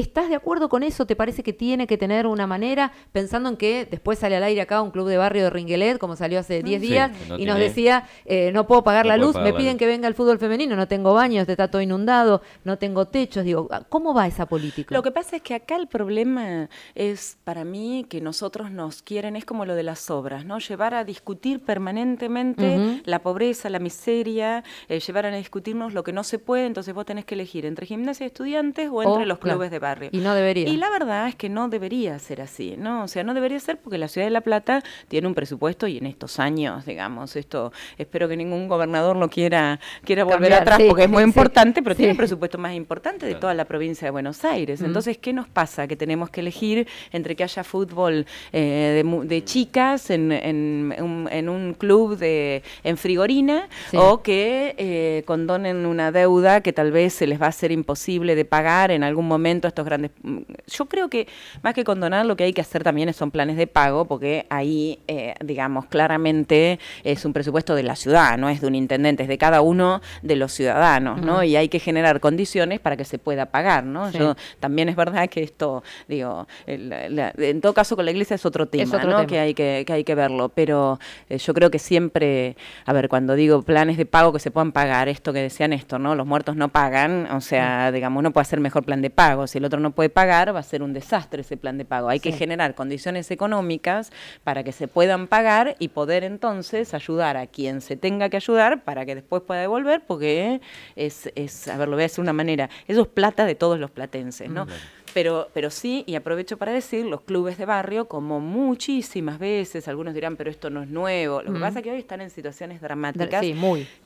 ¿Estás de acuerdo con eso? ¿Te parece que tiene que tener una manera? Pensando en que después sale al aire acá un club de barrio de Ringuelet, como salió hace 10 mm. días, y nos decía, eh, no puedo pagar la luz, me piden que venga el fútbol femenino, no tengo baños, está todo inundado, no tengo techos. Digo, ¿cómo va esa política? Lo que pasa es que acá el problema es, para mí, que nosotros nos quieren, es como lo de las obras, ¿no? Llevar a discutir permanentemente la pobreza, la miseria, eh, llevar a discutirnos lo que no se puede, entonces vos tenés que elegir entre gimnasia de estudiantes o entre oh, los clubes de barrio. Y no debería. Y la verdad es que no debería ser así, ¿no? O sea, no debería ser porque la ciudad de La Plata tiene un presupuesto y en estos años, digamos, esto espero que ningún gobernador lo quiera, quiera volver atrás porque es muy <laughs> importante, pero tiene un presupuesto más importante de toda la provincia de Buenos Aires. Entonces, ¿qué nos pasa? Que tenemos que elegir entre que haya fútbol eh, de, mm. chicas en, un, club de, en Frigorina o que eh, condonen una deuda que tal vez se les va a hacer imposible de pagar en algún momento estos grandes... Mm, yo creo que más que condonar, lo que hay que hacer también son planes de pago, porque ahí, eh, digamos, claramente es un presupuesto de la ciudad, no es de un intendente, es de cada uno de los ciudadanos, ¿no? Y hay que generar condiciones para que se pueda pagar, ¿no? Yo, también es verdad que esto, digo, en todo caso con la iglesia es otro tema, Que, hay que, hay que verlo, pero eh, yo creo que siempre, a ver, cuando digo planes de pago que se puedan pagar, esto que decían esto, ¿no? Los muertos no pagan, o sea, digamos, uno puede hacer mejor plan de pago, si el otro no puede pagar, va a ser un desastre ese plan de pago. Hay que generar condiciones económicas para que se puedan pagar y poder entonces ayudar a quien se tenga que ayudar para que después pueda devolver, porque es, es a ver, lo voy a hacer de una manera, eso es plata de todos los platenses, ¿no? Pero, pero sí, y aprovecho para decir, los clubes de barrio, como muchísimas veces, algunos dirán, pero esto no es nuevo, lo que mm. pasa es que hoy están en situaciones dramáticas,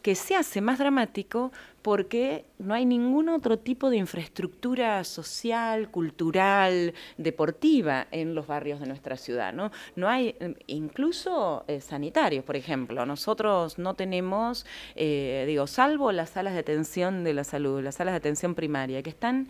que se hace más dramático porque no hay ningún otro tipo de infraestructura social, cultural, deportiva en los barrios de nuestra ciudad, ¿no? No hay, eh, incluso eh, sanitarios, por ejemplo, nosotros no tenemos, eh, digo, salvo las salas de atención de la salud, las salas de atención primaria, que están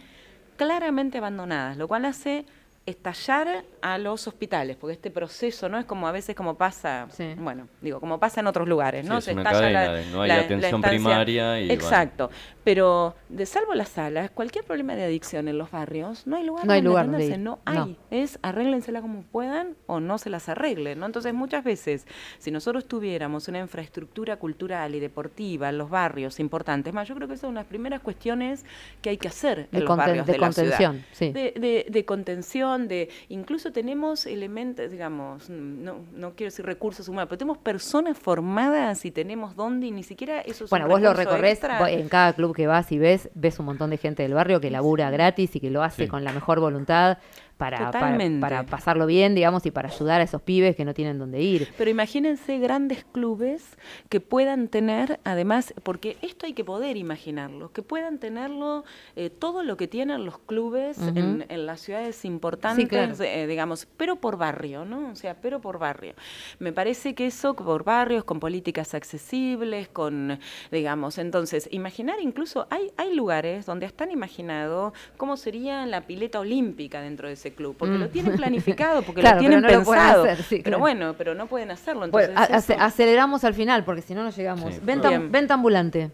claramente abandonadas, lo cual hace estallar a los hospitales, porque este proceso no es como a veces como pasa, bueno, digo, como pasa en otros lugares, ¿no? Se una cadena, hay atención primaria Exacto, pero de salvo las salas, cualquier problema de adicción en los barrios, no hay lugar donde hay lugar no hay, es arréglensela como puedan o no se las arreglen, ¿no? Entonces, muchas veces, si nosotros tuviéramos una infraestructura cultural y deportiva en los barrios importantes, más yo creo que esa es una de las primeras cuestiones que hay que hacer en de los barrios de, la contención, ciudad. Sí. de, de contención donde incluso tenemos elementos, digamos, no, no quiero decir recursos humanos, pero tenemos personas formadas y tenemos donde y ni siquiera eso es Bueno, vos lo recorres en cada club que vas y ves, ves un montón de gente del barrio que labura gratis y que lo hace con la mejor voluntad para, para, pasarlo bien, digamos, y para ayudar a esos pibes que no tienen dónde ir. Pero imagínense grandes clubes que puedan tener, además, porque esto hay que poder imaginarlo, que puedan tenerlo eh, todo lo que tienen los clubes en, las ciudades importantes, eh, digamos, pero por barrio, ¿no? O sea, pero por barrio. Me parece que eso por barrios, con políticas accesibles, con, digamos, entonces, imaginar incluso, hay, hay lugares donde están imaginado cómo sería la pileta olímpica dentro de club, porque mm. lo tienen planificado, porque <laughs> lo tienen pensado. pero bueno, pero no pueden hacerlo. Entonces aceleramos al final, porque si no, no llegamos. venta ambulante.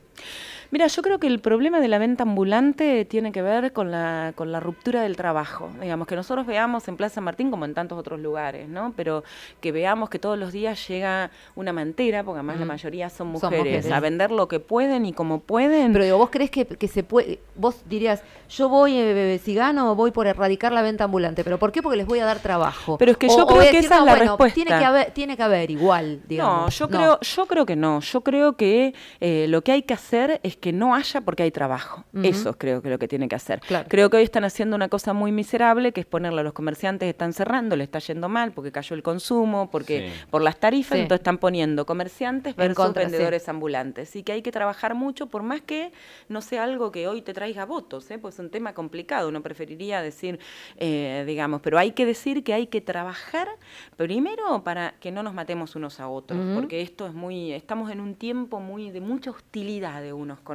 Mira, yo creo que el problema de la venta ambulante tiene que ver con la, con la ruptura del trabajo. Digamos, que nosotros veamos en Plaza Martín como en tantos otros lugares, ¿no? Pero que veamos que todos los días llega una mantera, porque además la mm. mayoría son mujeres, a vender lo que pueden y como pueden. Pero digo, vos crees que, se puede, vos dirías, yo voy eh, si gano, voy por erradicar la venta ambulante, pero ¿por qué? Porque les voy a dar trabajo. Pero es que yo creo que esa es la bueno, respuesta. Tiene que haber, tiene que haber igual, digamos. No, yo creo, yo creo que no. Yo creo que eh, lo que hay que hacer es que no haya porque hay trabajo. Eso creo que es lo que tiene que hacer. Creo que hoy están haciendo una cosa muy miserable, que es ponerle a los comerciantes, están cerrando, le está yendo mal porque cayó el consumo, porque por las tarifas, entonces están poniendo comerciantes versus vendedores ambulantes. Así que hay que trabajar mucho, por más que no sea algo que hoy te traiga votos, ¿eh? pues es un tema complicado, uno preferiría decir, eh, digamos, pero hay que decir que hay que trabajar primero para que no nos matemos unos a otros, porque esto es muy, estamos en un tiempo muy de mucha hostilidad de unos con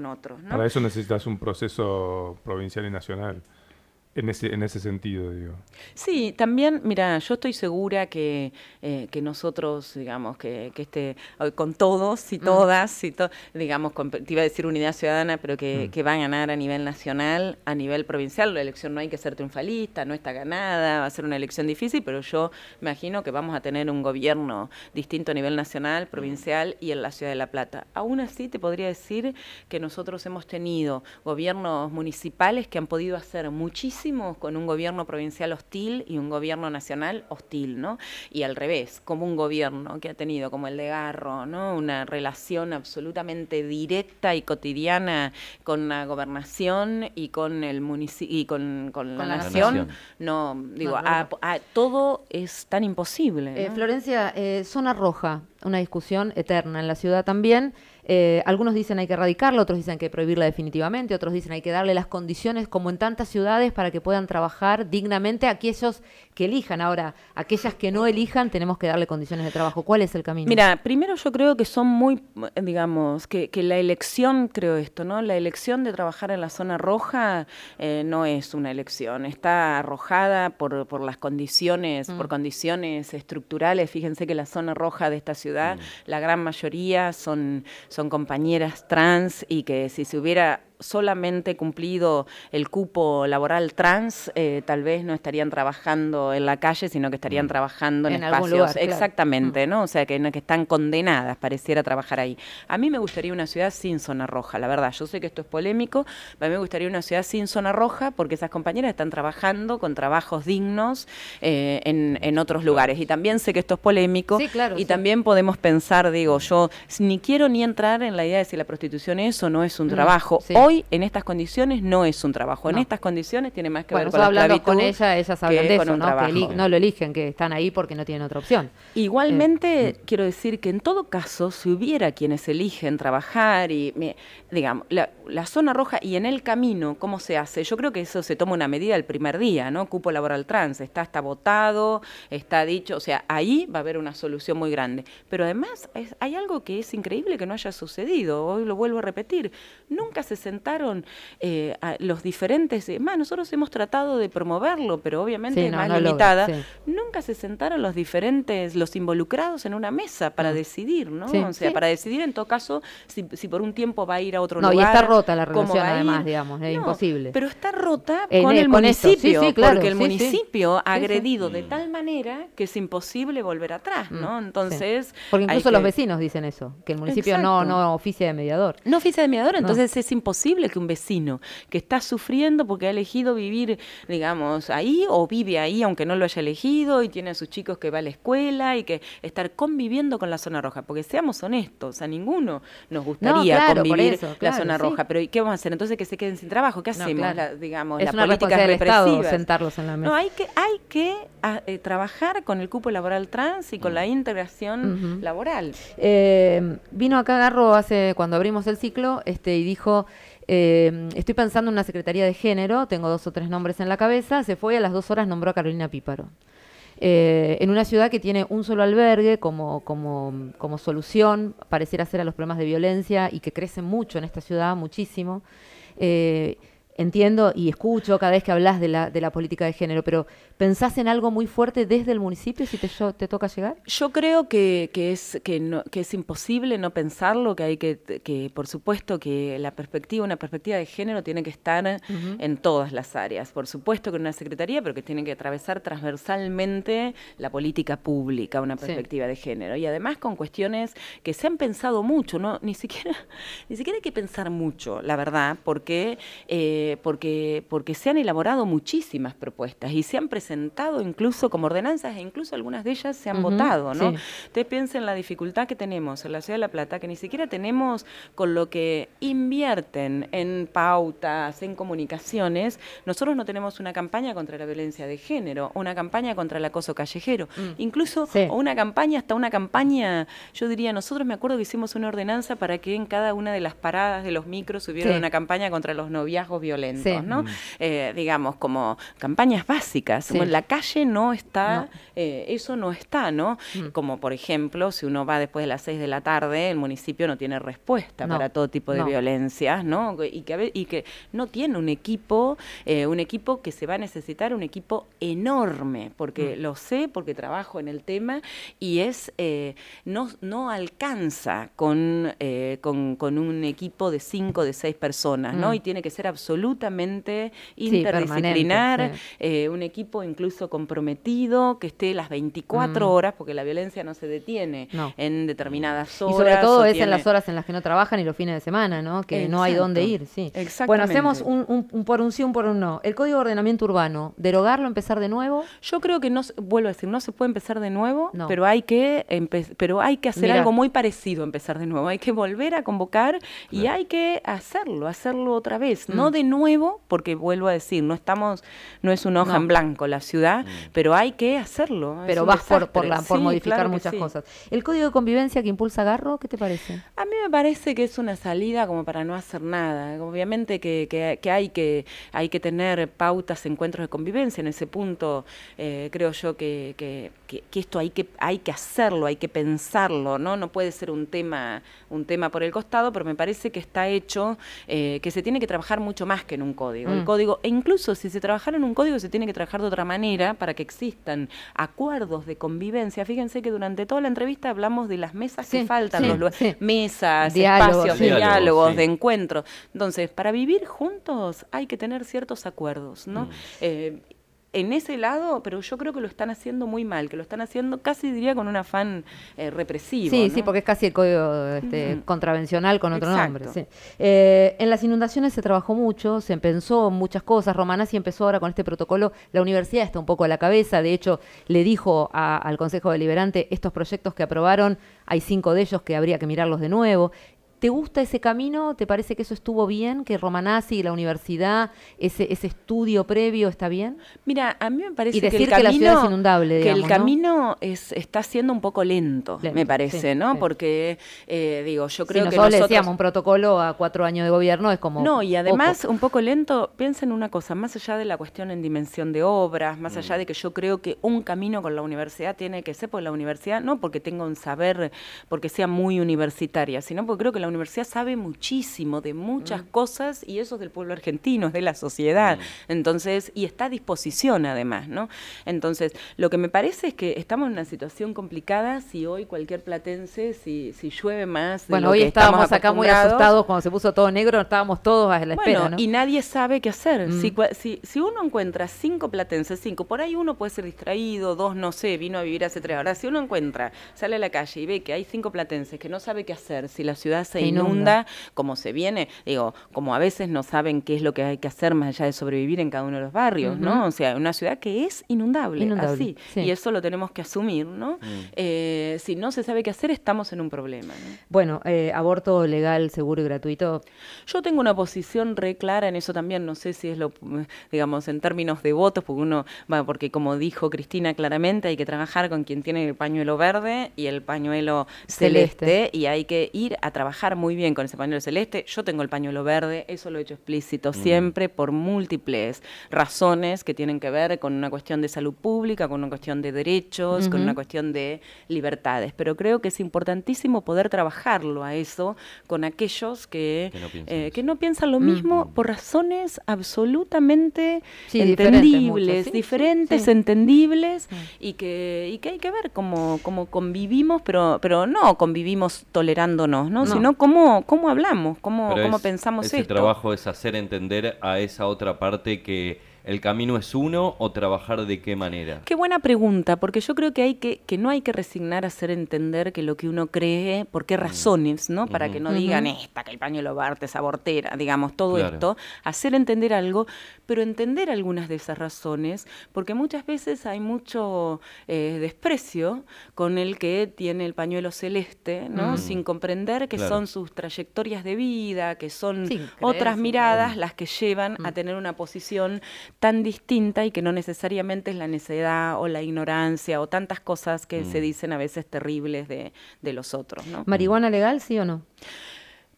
para eso necesitas un proceso provincial y nacional en ese, en ese sentido, digo. Sí, también, mira, yo estoy segura que, eh, nosotros, digamos, que, este, con todos y todas, y digamos, te iba a decir unidad ciudadana, pero que, mm. que, va a ganar a nivel nacional, a nivel provincial, la elección no hay que ser triunfalista, no está ganada, va a ser una elección difícil, pero yo imagino que vamos a tener un gobierno distinto a nivel nacional, mm. provincial y en la ciudad de La Plata. Aún así, te podría decir que nosotros hemos tenido gobiernos municipales que han podido hacer muchísimo con un gobierno provincial hostil y un gobierno nacional hostil, ¿no? Y al revés, como un gobierno que ha tenido, como el de Garro, ¿no? Una relación absolutamente directa y cotidiana con la gobernación y con el municipio y con, la, nación, no, digo, todo es tan imposible. Eh, Florencia, eh, zona roja, una discusión eterna en la ciudad también. Eh, algunos dicen hay que erradicarla, otros dicen que prohibirla definitivamente, otros dicen hay que darle las condiciones, como en tantas ciudades, para que puedan trabajar dignamente aquellos que elijan. Ahora, aquellas que no elijan, tenemos que darle condiciones de trabajo. ¿Cuál es el camino? Mira, primero yo creo que son muy, digamos, que, la elección, creo esto, ¿no? La elección de trabajar en la zona roja eh, no es una elección, está arrojada por, las condiciones, por mm. condiciones estructurales. Fíjense que la zona roja de esta ciudad, mm. la gran mayoría son son compañeras trans y que si se hubiera solamente cumplido el cupo laboral trans, eh, tal vez no estarían trabajando en la calle, sino que estarían mm. trabajando en, espacios. Exactamente, mm. ¿no? O sea, que, que están condenadas, pareciera trabajar ahí. A mí me gustaría una ciudad sin zona roja, la verdad. Yo sé que esto es polémico, pero a mí me gustaría una ciudad sin zona roja porque esas compañeras están trabajando con trabajos dignos eh, en, otros lugares. Y también sé que esto es polémico. Sí, claro, y también podemos pensar, digo, yo ni quiero ni entrar en la idea de si la prostitución es o no es un mm, trabajo. Hoy, en estas condiciones, no es un trabajo. En estas condiciones tiene más que ver con la con ella, ellas hablan de eso, ¿no? lo eligen, que están ahí porque no tienen otra opción. Igualmente, eh, mm. quiero decir que en todo caso, si hubiera quienes eligen trabajar y, digamos, la, zona roja y en el camino, ¿cómo se hace? Yo creo que eso se toma una medida el primer día, ¿no? Cupo laboral trans, está, está votado, está dicho, o sea, ahí va a haber una solución muy grande. Pero además, hay algo que es increíble que no haya sucedido, hoy lo vuelvo a repetir, nunca se sentó eh, los diferentes, eh, más nosotros hemos tratado de promoverlo, pero obviamente es más limitada, nunca se sentaron los diferentes, los involucrados en una mesa para mm. decidir, ¿no? o sea, para decidir en todo caso si, por un tiempo va a ir a otro lugar. No, y está rota la relación además, digamos, es imposible. Pero está rota con el municipio, porque el municipio ha agredido de mm. tal manera que es imposible volver atrás, ¿no? Mm, entonces... Porque incluso los vecinos dicen eso, que el municipio no, no oficia de mediador. No oficia de mediador, entonces es imposible que un vecino que está sufriendo porque ha elegido vivir, digamos, ahí o vive ahí aunque no lo haya elegido y tiene a sus chicos que va a la escuela y que estar conviviendo con la zona roja? Porque seamos honestos, a ninguno nos gustaría convivir la zona roja, pero ¿qué vamos a hacer? Entonces que se queden sin trabajo, ¿qué hacemos? la, digamos, la No, hay que, hay que ah, eh, trabajar con el cupo laboral trans y con mm. la integración laboral. Eh, vino acá Garro hace cuando abrimos el ciclo este, y dijo Em, estoy pensando en una secretaría de género, tengo dos o tres nombres en la cabeza, se fue y a las dos horas nombró a Carolina Píparo. Eh, en una ciudad que tiene un solo albergue como, solución, pareciera ser a los problemas de violencia y que crece mucho en esta ciudad, muchísimo. Eh, entiendo y escucho cada vez que hablas de la, de la política de género, pero ¿pensás en algo muy fuerte desde el municipio si te, te toca llegar? Yo creo que, es, que, que, es imposible no pensarlo, que hay que, que, por supuesto, que la perspectiva, una perspectiva de género tiene que estar en todas las áreas, por supuesto que en una secretaría, pero que tiene que atravesar transversalmente la política pública, una perspectiva de género, y además con cuestiones que se han pensado mucho, no ni siquiera, <laughs> ni siquiera hay que pensar mucho, la verdad, porque... Eh, eh, porque, porque se han elaborado muchísimas propuestas y se han presentado incluso como ordenanzas e incluso algunas de ellas se han votado, ¿no? Ustedes piensen en la dificultad que tenemos en la Ciudad de La Plata, que ni siquiera tenemos con lo que invierten en pautas, en comunicaciones, nosotros no tenemos una campaña contra la violencia de género, una campaña contra el acoso callejero, mm, incluso una campaña, hasta una campaña, yo diría, nosotros me acuerdo que hicimos una ordenanza para que en cada una de las paradas de los micros hubiera una campaña contra los noviazgos violentos ¿no? Mm. Eh, digamos, como campañas básicas. en la calle no está, eh, eso no está, ¿no? Mm. Como por ejemplo, si uno va después de las seis de la tarde, el municipio no tiene respuesta para todo tipo de violencias, ¿no? Y que, y que no tiene un equipo, eh, un equipo que se va a necesitar, un equipo enorme, porque mm. lo sé, porque trabajo en el tema y es, no, no alcanza con, con, un equipo de 5, de seis personas, ¿no? Y tiene que ser absolutamente absolutamente interdisciplinar, eh, un equipo incluso comprometido que esté las 24 mm. horas, porque la violencia no se detiene en determinadas horas. Y sobre todo es en las horas en las que no trabajan y los fines de semana, ¿no? Que no hay dónde ir, sí. Bueno, hacemos un, por un sí, un por un no. El Código de Ordenamiento Urbano, ¿derogarlo, empezar de nuevo? Yo creo que no, vuelvo a decir, no se puede empezar de nuevo, pero, hay que pero hay que hacer algo muy parecido empezar de nuevo. Hay que volver a convocar y hay que hacerlo, hacerlo otra vez, no mm. de nuevo nuevo, porque vuelvo a decir, no estamos, no es una hoja en blanco la ciudad, mm. pero hay que hacerlo. Pero vas por, la, por modificar muchas cosas. ¿El código de convivencia que impulsa Garro, qué te parece? A mí me parece que es una salida como para no hacer nada. Obviamente que, que, hay, que hay que tener pautas, encuentros de convivencia en ese punto. Eh, creo yo que, esto hay que, hay que hacerlo, hay que pensarlo, ¿no? No puede ser un tema, un tema por el costado, pero me parece que está hecho, eh, que se tiene que trabajar mucho más que en un código. El mm. código, e incluso si se trabajara en un código, se tiene que trabajar de otra manera para que existan acuerdos de convivencia. Fíjense que durante toda la entrevista hablamos de las mesas que faltan, los, mesas, espacios, diálogos, de encuentro. Entonces, para vivir juntos hay que tener ciertos acuerdos, ¿no? Mm. Eh, en ese lado, pero yo creo que lo están haciendo muy mal, que lo están haciendo casi diría con un afán eh, represivo. Sí, sí, porque es casi el código este, contravencional con otro nombre. Eh, en las inundaciones se trabajó mucho, se pensó muchas cosas. romanas y empezó ahora con este protocolo. La universidad está un poco a la cabeza. De hecho, le dijo al Consejo Deliberante estos proyectos que aprobaron, hay cinco de ellos que habría que mirarlos de nuevo. ¿Te gusta ese camino? ¿Te parece que eso estuvo bien? ¿Que Romanazzi, la universidad, ese, estudio previo está bien? Mira, a mí me parece que, el camino, es está siendo un poco lento, me parece, ¿no? Porque, eh, digo, yo creo que. Nosotros le decíamos un protocolo a cuatro años de gobierno, es como. No, y además, un poco lento, piensa en una cosa, más allá de la cuestión en dimensión de obras, más allá mm. de que yo creo que un camino con la universidad tiene que ser por la universidad, no porque tenga un saber, porque sea muy universitaria, sino porque creo que la universidad universidad sabe muchísimo de muchas cosas y eso es del pueblo argentino, es de la sociedad. Mm. Entonces, y está a disposición además, ¿no? Entonces, lo que me parece es que estamos en una situación complicada si hoy cualquier platense, si, llueve más. Bueno, hoy estábamos acá muy asustados cuando se puso todo negro, estábamos todos a la espera. ¿no? Y nadie sabe qué hacer. Mm. Si, uno encuentra cinco platenses, cinco, por ahí uno puede ser distraído, dos, no sé, vino a vivir hace tres horas. Si uno encuentra, sale a la calle y ve que hay cinco platenses que no sabe qué hacer, si la ciudad se inunda, como se viene, digo, como a veces no saben qué es lo que hay que hacer más allá de sobrevivir en cada uno de los barrios, ¿no? O sea, una ciudad que es inundable, así. Y eso lo tenemos que asumir, ¿no? Mm. Eh, si no se sabe qué hacer, estamos en un problema. Bueno, eh, aborto legal, seguro y gratuito. Yo tengo una posición re clara en eso también, no sé si es lo, digamos, en términos de votos, porque uno, va porque como dijo Cristina claramente, hay que trabajar con quien tiene el pañuelo verde y el pañuelo celeste y hay que ir a trabajar muy bien con ese pañuelo celeste. Yo tengo el pañuelo verde, eso lo he hecho explícito mm. siempre por múltiples razones que tienen que ver con una cuestión de salud pública, con una cuestión de derechos, con una cuestión de libertades. Pero creo que es importantísimo poder trabajarlo a eso con aquellos que, eh, no, piensan, lo mismo por razones absolutamente entendibles, diferentes, entendibles y que, hay que ver cómo, convivimos, pero, pero no convivimos tolerándonos, ¿no? no cómo, cómo hablamos, cómo, cómo pensamos ese trabajo es hacer entender a esa otra parte que ¿El camino es uno o trabajar de qué manera? Qué buena pregunta, porque yo creo que, hay que, que no hay que resignar a hacer entender que lo que uno cree, por qué mm. razones, ¿no? Para que no digan esta, que el pañuelo Barte esa abortera, digamos, todo esto, hacer entender algo, pero entender algunas de esas razones, porque muchas veces hay mucho eh, desprecio con el que tiene el pañuelo celeste, ¿no? Mm. Sin comprender que son sus trayectorias de vida, que son otras miradas las que llevan a mm. tener una posición tan distinta y que no necesariamente es la necedad o la ignorancia o tantas cosas que se mm. dicen a veces terribles de, los otros. ¿Marihuana legal, sí o no?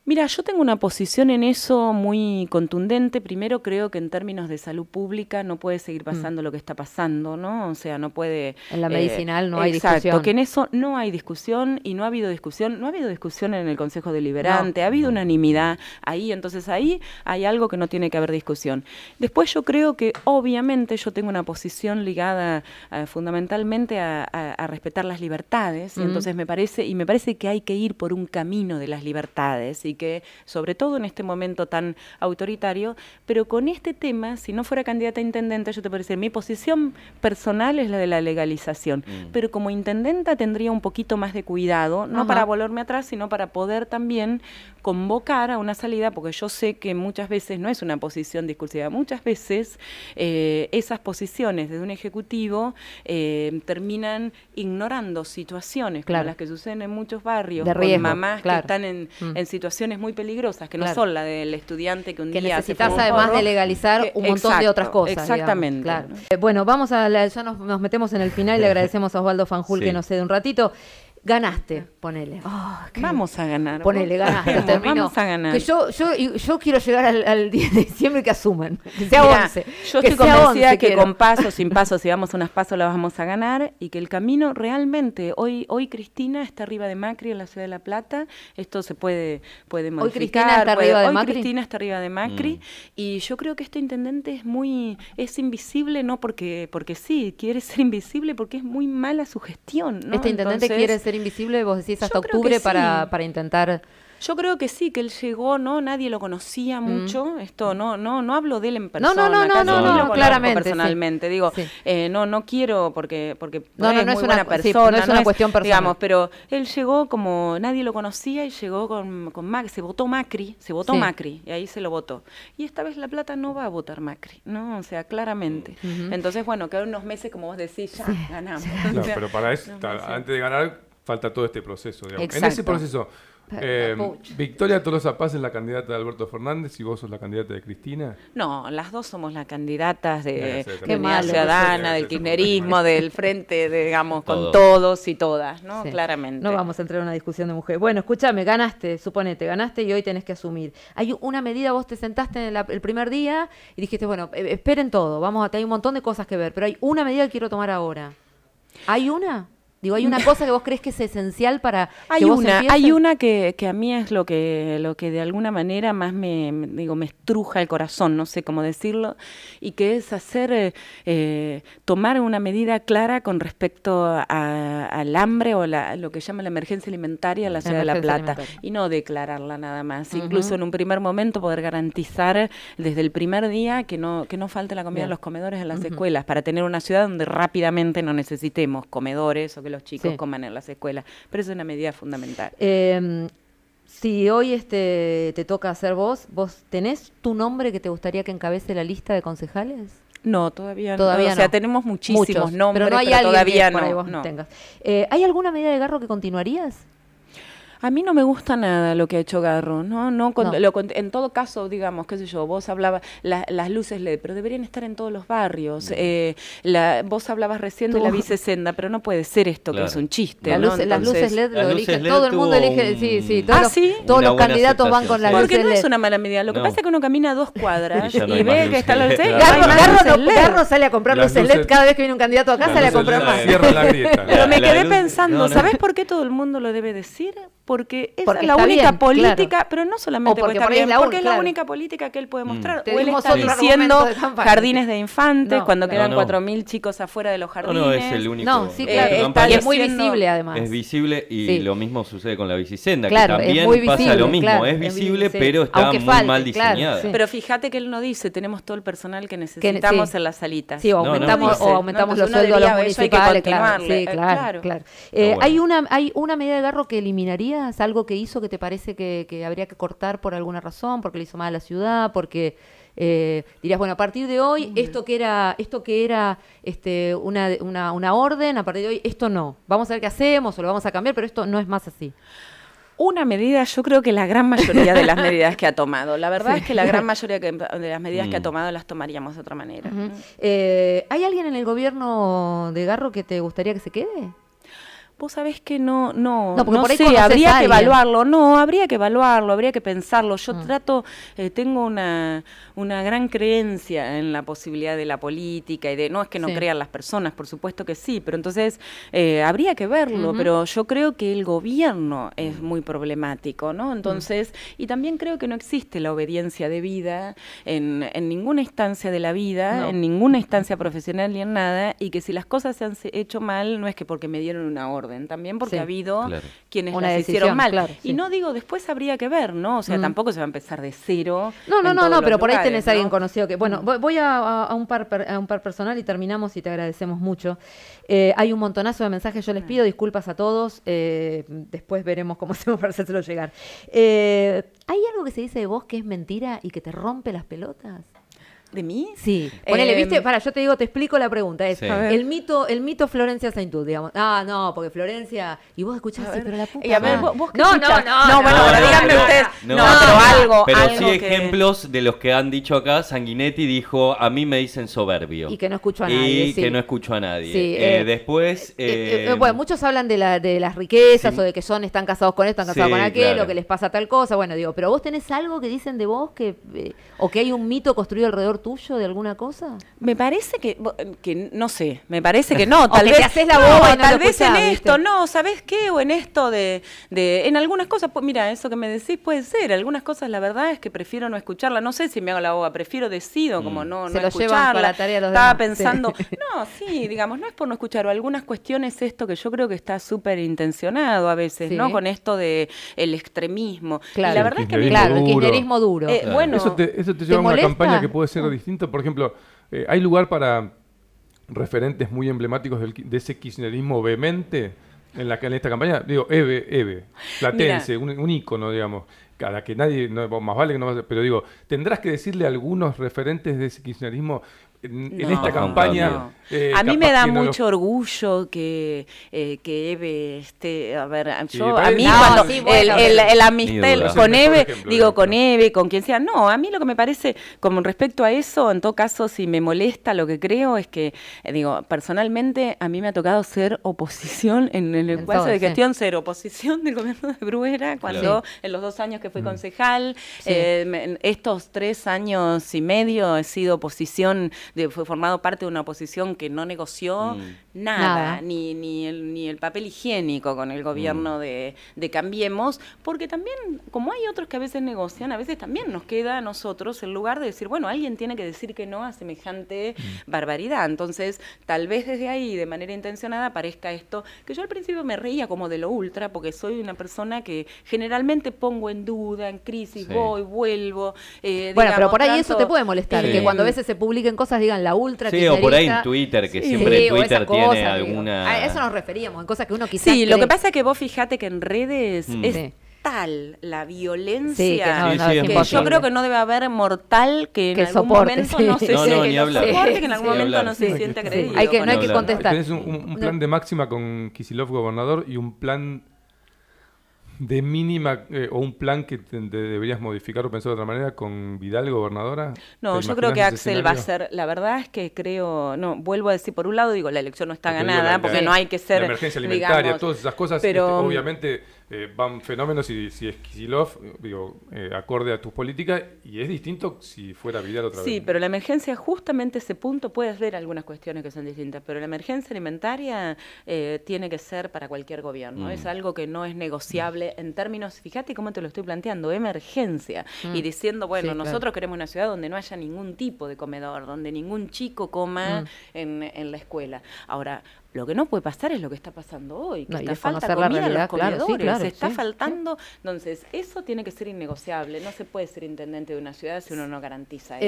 Mira, yo tengo una posición en eso muy contundente. Primero creo que en términos de salud pública no puede seguir mm. pasando lo que está pasando, ¿no? O sea, no puede... En la eh, medicinal no hay discusión. Exacto, que en eso no hay discusión y no ha habido discusión, no ha habido discusión en el Consejo Deliberante, ha habido unanimidad ahí, entonces ahí hay algo que no tiene que haber discusión. Después yo creo que obviamente yo tengo una posición ligada eh, fundamentalmente a, respetar las libertades, y entonces me parece, y me parece que hay que ir por un camino de las libertades y que sobre todo en este momento tan autoritario, pero con este tema, si no fuera candidata a intendente, yo te puedo decir, mi posición personal es la de la legalización, mm. pero como intendenta tendría un poquito más de cuidado, no para volverme atrás, sino para poder también convocar a una salida, porque yo sé que muchas veces no es una posición discursiva, muchas veces eh, esas posiciones desde un ejecutivo eh, terminan ignorando situaciones como las que suceden en muchos barrios, con mamás que están en, mm. en situaciones muy peligrosas, que no son la del estudiante que un necesitas además de legalizar eh, un montón de otras cosas. Exactamente. Eh, bueno, vamos a... ya nos, metemos en el final y le agradecemos a Osvaldo Fanjul que nos cede un ratito ganaste, ah. ponele. Ah, vamos a ganar. Ponele, ganaste, Vamos a ganar. yo, yo, yo quiero llegar al, 10 <laughs> de diciembre que asuman, que sea 11. Yo estoy convencida que con pasos, sin pasos, si vamos unas pasos, la vamos a ganar y que el camino realmente, hoy, hoy Cristina está arriba de Macri en la ciudad de La Plata, esto se puede, puede modificar. Hoy Cristina está arriba de Macri. Cristina está arriba de Macri mm. y yo creo que este intendente es muy, es invisible, no porque, porque sí, quiere ser invisible porque es muy mala su gestión. Este intendente quiere ser invisible, vos decís, hasta octubre para, para intentar... Yo creo que sí, que él llegó, ¿no? Nadie lo conocía mm. mucho. Esto, no, no, no hablo de él en persona. No, no, no, no, no, Personalmente, digo, eh, no, no quiero porque, porque no, es, muy una, persona. no es una cuestión personal. Digamos, pero él llegó como nadie lo conocía y llegó con, con Macri, se votó Macri, se votó Macri y ahí se lo votó. Y esta vez La Plata no va a votar Macri, ¿no? O sea, claramente. Entonces, bueno, quedan unos meses, como vos decís, ya ganamos. <laughs> pero para eso, antes de ganar falta todo este proceso. En ese proceso, eh, Victoria Tolosa Paz es la candidata de Alberto Fernández y vos sos la candidata de Cristina. No, las dos somos las candidatas de, eh, de Ciudadana, del kirchnerismo, del frente, digamos, con todos y todas, ¿no? Claramente. No vamos a entrar en una discusión de mujeres. Bueno, escúchame, ganaste, suponete, ganaste y hoy tenés que asumir. Hay una medida, vos te sentaste el primer día y dijiste, bueno, e, e, esperen todo, vamos a, hay un montón de cosas que ver, pero hay una medida que quiero tomar ahora. ¿Hay una? Digo, ¿hay una <laughs> cosa que vos crees que es esencial para hay una, Hay una que, a mí es lo que, lo que de alguna manera más me, digo, me estruja el corazón, no sé cómo decirlo, y que es hacer, eh, eh, tomar una medida clara con respecto al hambre o la, lo que llama la emergencia alimentaria en la ciudad de La Plata, y no declararla nada más. Incluso en un primer momento poder garantizar desde el primer día que no, que no falte la comida de los comedores en las escuelas, para tener una ciudad donde rápidamente no necesitemos comedores o los chicos coman en las escuelas, pero es una medida fundamental. Em, si hoy este, te toca hacer vos, ¿vos tenés tu nombre que te gustaría que encabece la lista de concejales? No, todavía, todavía no. O sea, tenemos muchísimos nombres, pero, todavía no, Tengas. Eh, ¿Hay alguna medida de garro que continuarías? A mí no me gusta nada lo que ha hecho Garro, ¿no? no, en todo caso, digamos, qué sé yo, vos hablabas las luces LED, pero deberían estar en todos los barrios. Mm. Eh, la, vos hablabas recién de la bicesenda, pero no puede ser esto que es un chiste. las luces LED lo eligen, todo el mundo elige, sí, sí, todos, ah, Los, candidatos van con las luces LED. Porque no es una mala medida, lo que pasa es que uno camina dos <laughs> cuadras y, ve que está la luces Garro, sale a comprar luces, LED cada vez que viene un candidato acá, sale a comprar más. Pero me quedé pensando, ¿sabés por qué todo el mundo lo debe decir? porque esa es la única política, pero no solamente porque, está bien, la porque es la única política que él puede mm. mostrar. O él está diciendo jardines de infantes cuando quedan 4.000 chicos afuera de los jardines. No, no, es el único. sí, eh, claro. y es muy visible además. Es visible y lo mismo sucede con la bicicenda, claro, que también es muy visible, pasa lo mismo. es visible, pero está muy mal diseñada. Pero fíjate que él no dice, tenemos todo el personal que necesitamos en las salitas. Sí, o aumentamos, los sueldos a los municipales. Claro, eh, claro. Eh, hay una medida de garro que eliminaría ¿Algo que hizo que te parece que, habría que cortar por alguna razón? ¿Porque le hizo mal a la ciudad? ¿Porque eh, dirías, bueno, a partir de hoy, esto que era, esto que era este, una, una, una orden, a partir de hoy, esto no. Vamos a ver qué hacemos o lo vamos a cambiar, pero esto no es más así una medida, yo creo que la gran mayoría de las medidas que ha tomado. La verdad es que la gran <laughs> mayoría de las medidas que ha mm. tomado las tomaríamos de otra manera. Eh, ¿Hay alguien en el gobierno de Garro que te gustaría que se quede? vos sabés que no, no, no, sé, habría que evaluarlo, no, habría que evaluarlo, habría que pensarlo. Yo mm. trato, eh, tengo una, una gran creencia en la posibilidad de la política y de, no es que no crean las personas, por supuesto que sí, pero entonces eh, habría que verlo, pero yo creo que el gobierno es mm. muy problemático, ¿no? Mm. Entonces, y también creo que no existe la obediencia de vida en, en ninguna instancia de la vida, en ninguna instancia profesional ni en nada, y que si las cosas se han hecho mal, no es que porque me dieron una orden también, porque ha habido quienes Una las hicieron mal. Y no digo, después habría que ver, ¿no? O sea, mm. tampoco se va a empezar de cero. No, no, no, no, pero por ahí tenés a alguien conocido que. Bueno, mm. voy a, un par a un par personal y terminamos y te agradecemos mucho. Eh, hay un montonazo de mensajes, yo les ah. pido disculpas a todos, eh, después veremos cómo <laughs> hacemos para hacérselo llegar. Eh, ¿Hay algo que se dice de vos que es mentira y que te rompe las pelotas? de mí? Sí. Ponele, em, viste, para, yo te digo, te explico la pregunta. Es el mito, el mito Florencia Saintud, digamos. Ah, no, porque Florencia. Y vos escuchás, sí, pero la puta. Y a ver, ¿vos, no, no, no, no, no. bueno, díganme ustedes. No, pero algo. Pero sí ejemplos de los que han dicho acá. Sanguinetti dijo, a mí me dicen soberbio. Y que no escucho a nadie. Y que no escucho a nadie. Sí. Eh, eh, después. Eh, bueno, muchos hablan de, las riquezas o de que son, están casados con esto, están casados con aquello, que les pasa tal cosa. Bueno, digo, pero vos tenés algo que dicen de vos que. o que hay un mito construido alrededor tuyo tuyo de alguna cosa? Me parece que, eh, no sé, me parece que no, <laughs> tal vez. haces la boba tal vez en esto, no, ¿sabes qué? O en esto de, en algunas cosas, mira, eso que me decís puede ser, algunas cosas la verdad es que prefiero no escucharla, no sé si me hago la boba, prefiero decido como mm. no, no escucharla. tarea Estaba pensando, <laughs> no, sí, digamos, no es por no escuchar, o algunas cuestiones esto que yo creo que está súper intencionado a veces, ¿no? Con esto de el extremismo. Claro, y la verdad es que claro, el kirchnerismo duro. Eh, bueno, eso te, lleva a una campaña que puede ser distinto. Por ejemplo, eh, ¿hay lugar para referentes muy emblemáticos de ese kirchnerismo vehemente en, la, en esta campaña? Digo, Eve, Eve, Platense, un, un, ícono, digamos, cada que nadie, no, más vale que no pero digo, ¿tendrás que decirle algunos referentes de ese kirchnerismo en esta campaña eh, a mí me da mucho orgullo que, eh, que Eve esté, a ver, yo, a mí cuando el, el, amistad con Eve, digo con Eve, con quien sea, no, a mí lo que me parece con respecto a eso, en todo caso, si me molesta lo que creo es que, eh, digo, personalmente a mí me ha tocado ser oposición en, el caso de gestión, ser oposición del gobierno de Bruera cuando en los dos años que fui mm. concejal, estos tres años y medio he sido oposición, de, fue formado parte de una oposición que no negoció mm. nada, Ni, ni, el, ni el papel higiénico con el gobierno mm. de, Cambiemos, porque también, como hay otros que a veces negocian, a veces también nos queda a nosotros el lugar de decir, bueno, alguien tiene que decir que no a semejante mm. barbaridad. Entonces, tal vez desde ahí, de manera intencionada, aparezca esto, que yo al principio me reía como de lo ultra, porque soy una persona que generalmente pongo en duda, en crisis, voy, vuelvo. Eh, bueno, pero por ahí eso te puede molestar, que cuando a veces se publiquen cosas digan la ultra. Sí, o por ahí en Twitter que siempre Twitter tiene alguna. A eso nos referíamos, en cosas que uno quizás. Sí, lo que pasa es que vos fijate que en redes mm. es tal la violencia que, yo creo que no debe haber mortal que, en algún momento no se que en no sienta Hay que, no hay que contestar. Tienes un, un plan de máxima con Kisilov gobernador y un plan de mínima eh, o un plan que deberías modificar o pensar de otra manera con Vidal, gobernadora? No, yo creo que Axel va a ser, la verdad es que creo, no, vuelvo a decir, por un lado digo, la elección no está ganada, porque no hay que ser... emergencia alimentaria, todas esas cosas, pero, este, obviamente eh, van fenómenos y si es Kisilov, digo, eh, acorde a tus políticas, y es distinto si fuera Vidal otra vez. Sí, pero la emergencia, justamente ese punto, puedes ver algunas cuestiones que son distintas, pero la emergencia alimentaria eh, tiene que ser para cualquier gobierno. Mm. Es algo que no es negociable en términos, fíjate cómo te lo estoy planteando, emergencia. Mm. Y diciendo, bueno, nosotros queremos una ciudad donde no haya ningún tipo de comedor, donde ningún chico coma mm. en, en la escuela. Ahora, lo que no puede pasar es lo que está pasando hoy, que está la realidad, claro, se está faltando. Entonces, eso tiene que ser innegociable. No se puede ser intendente de una ciudad si uno no garantiza eso.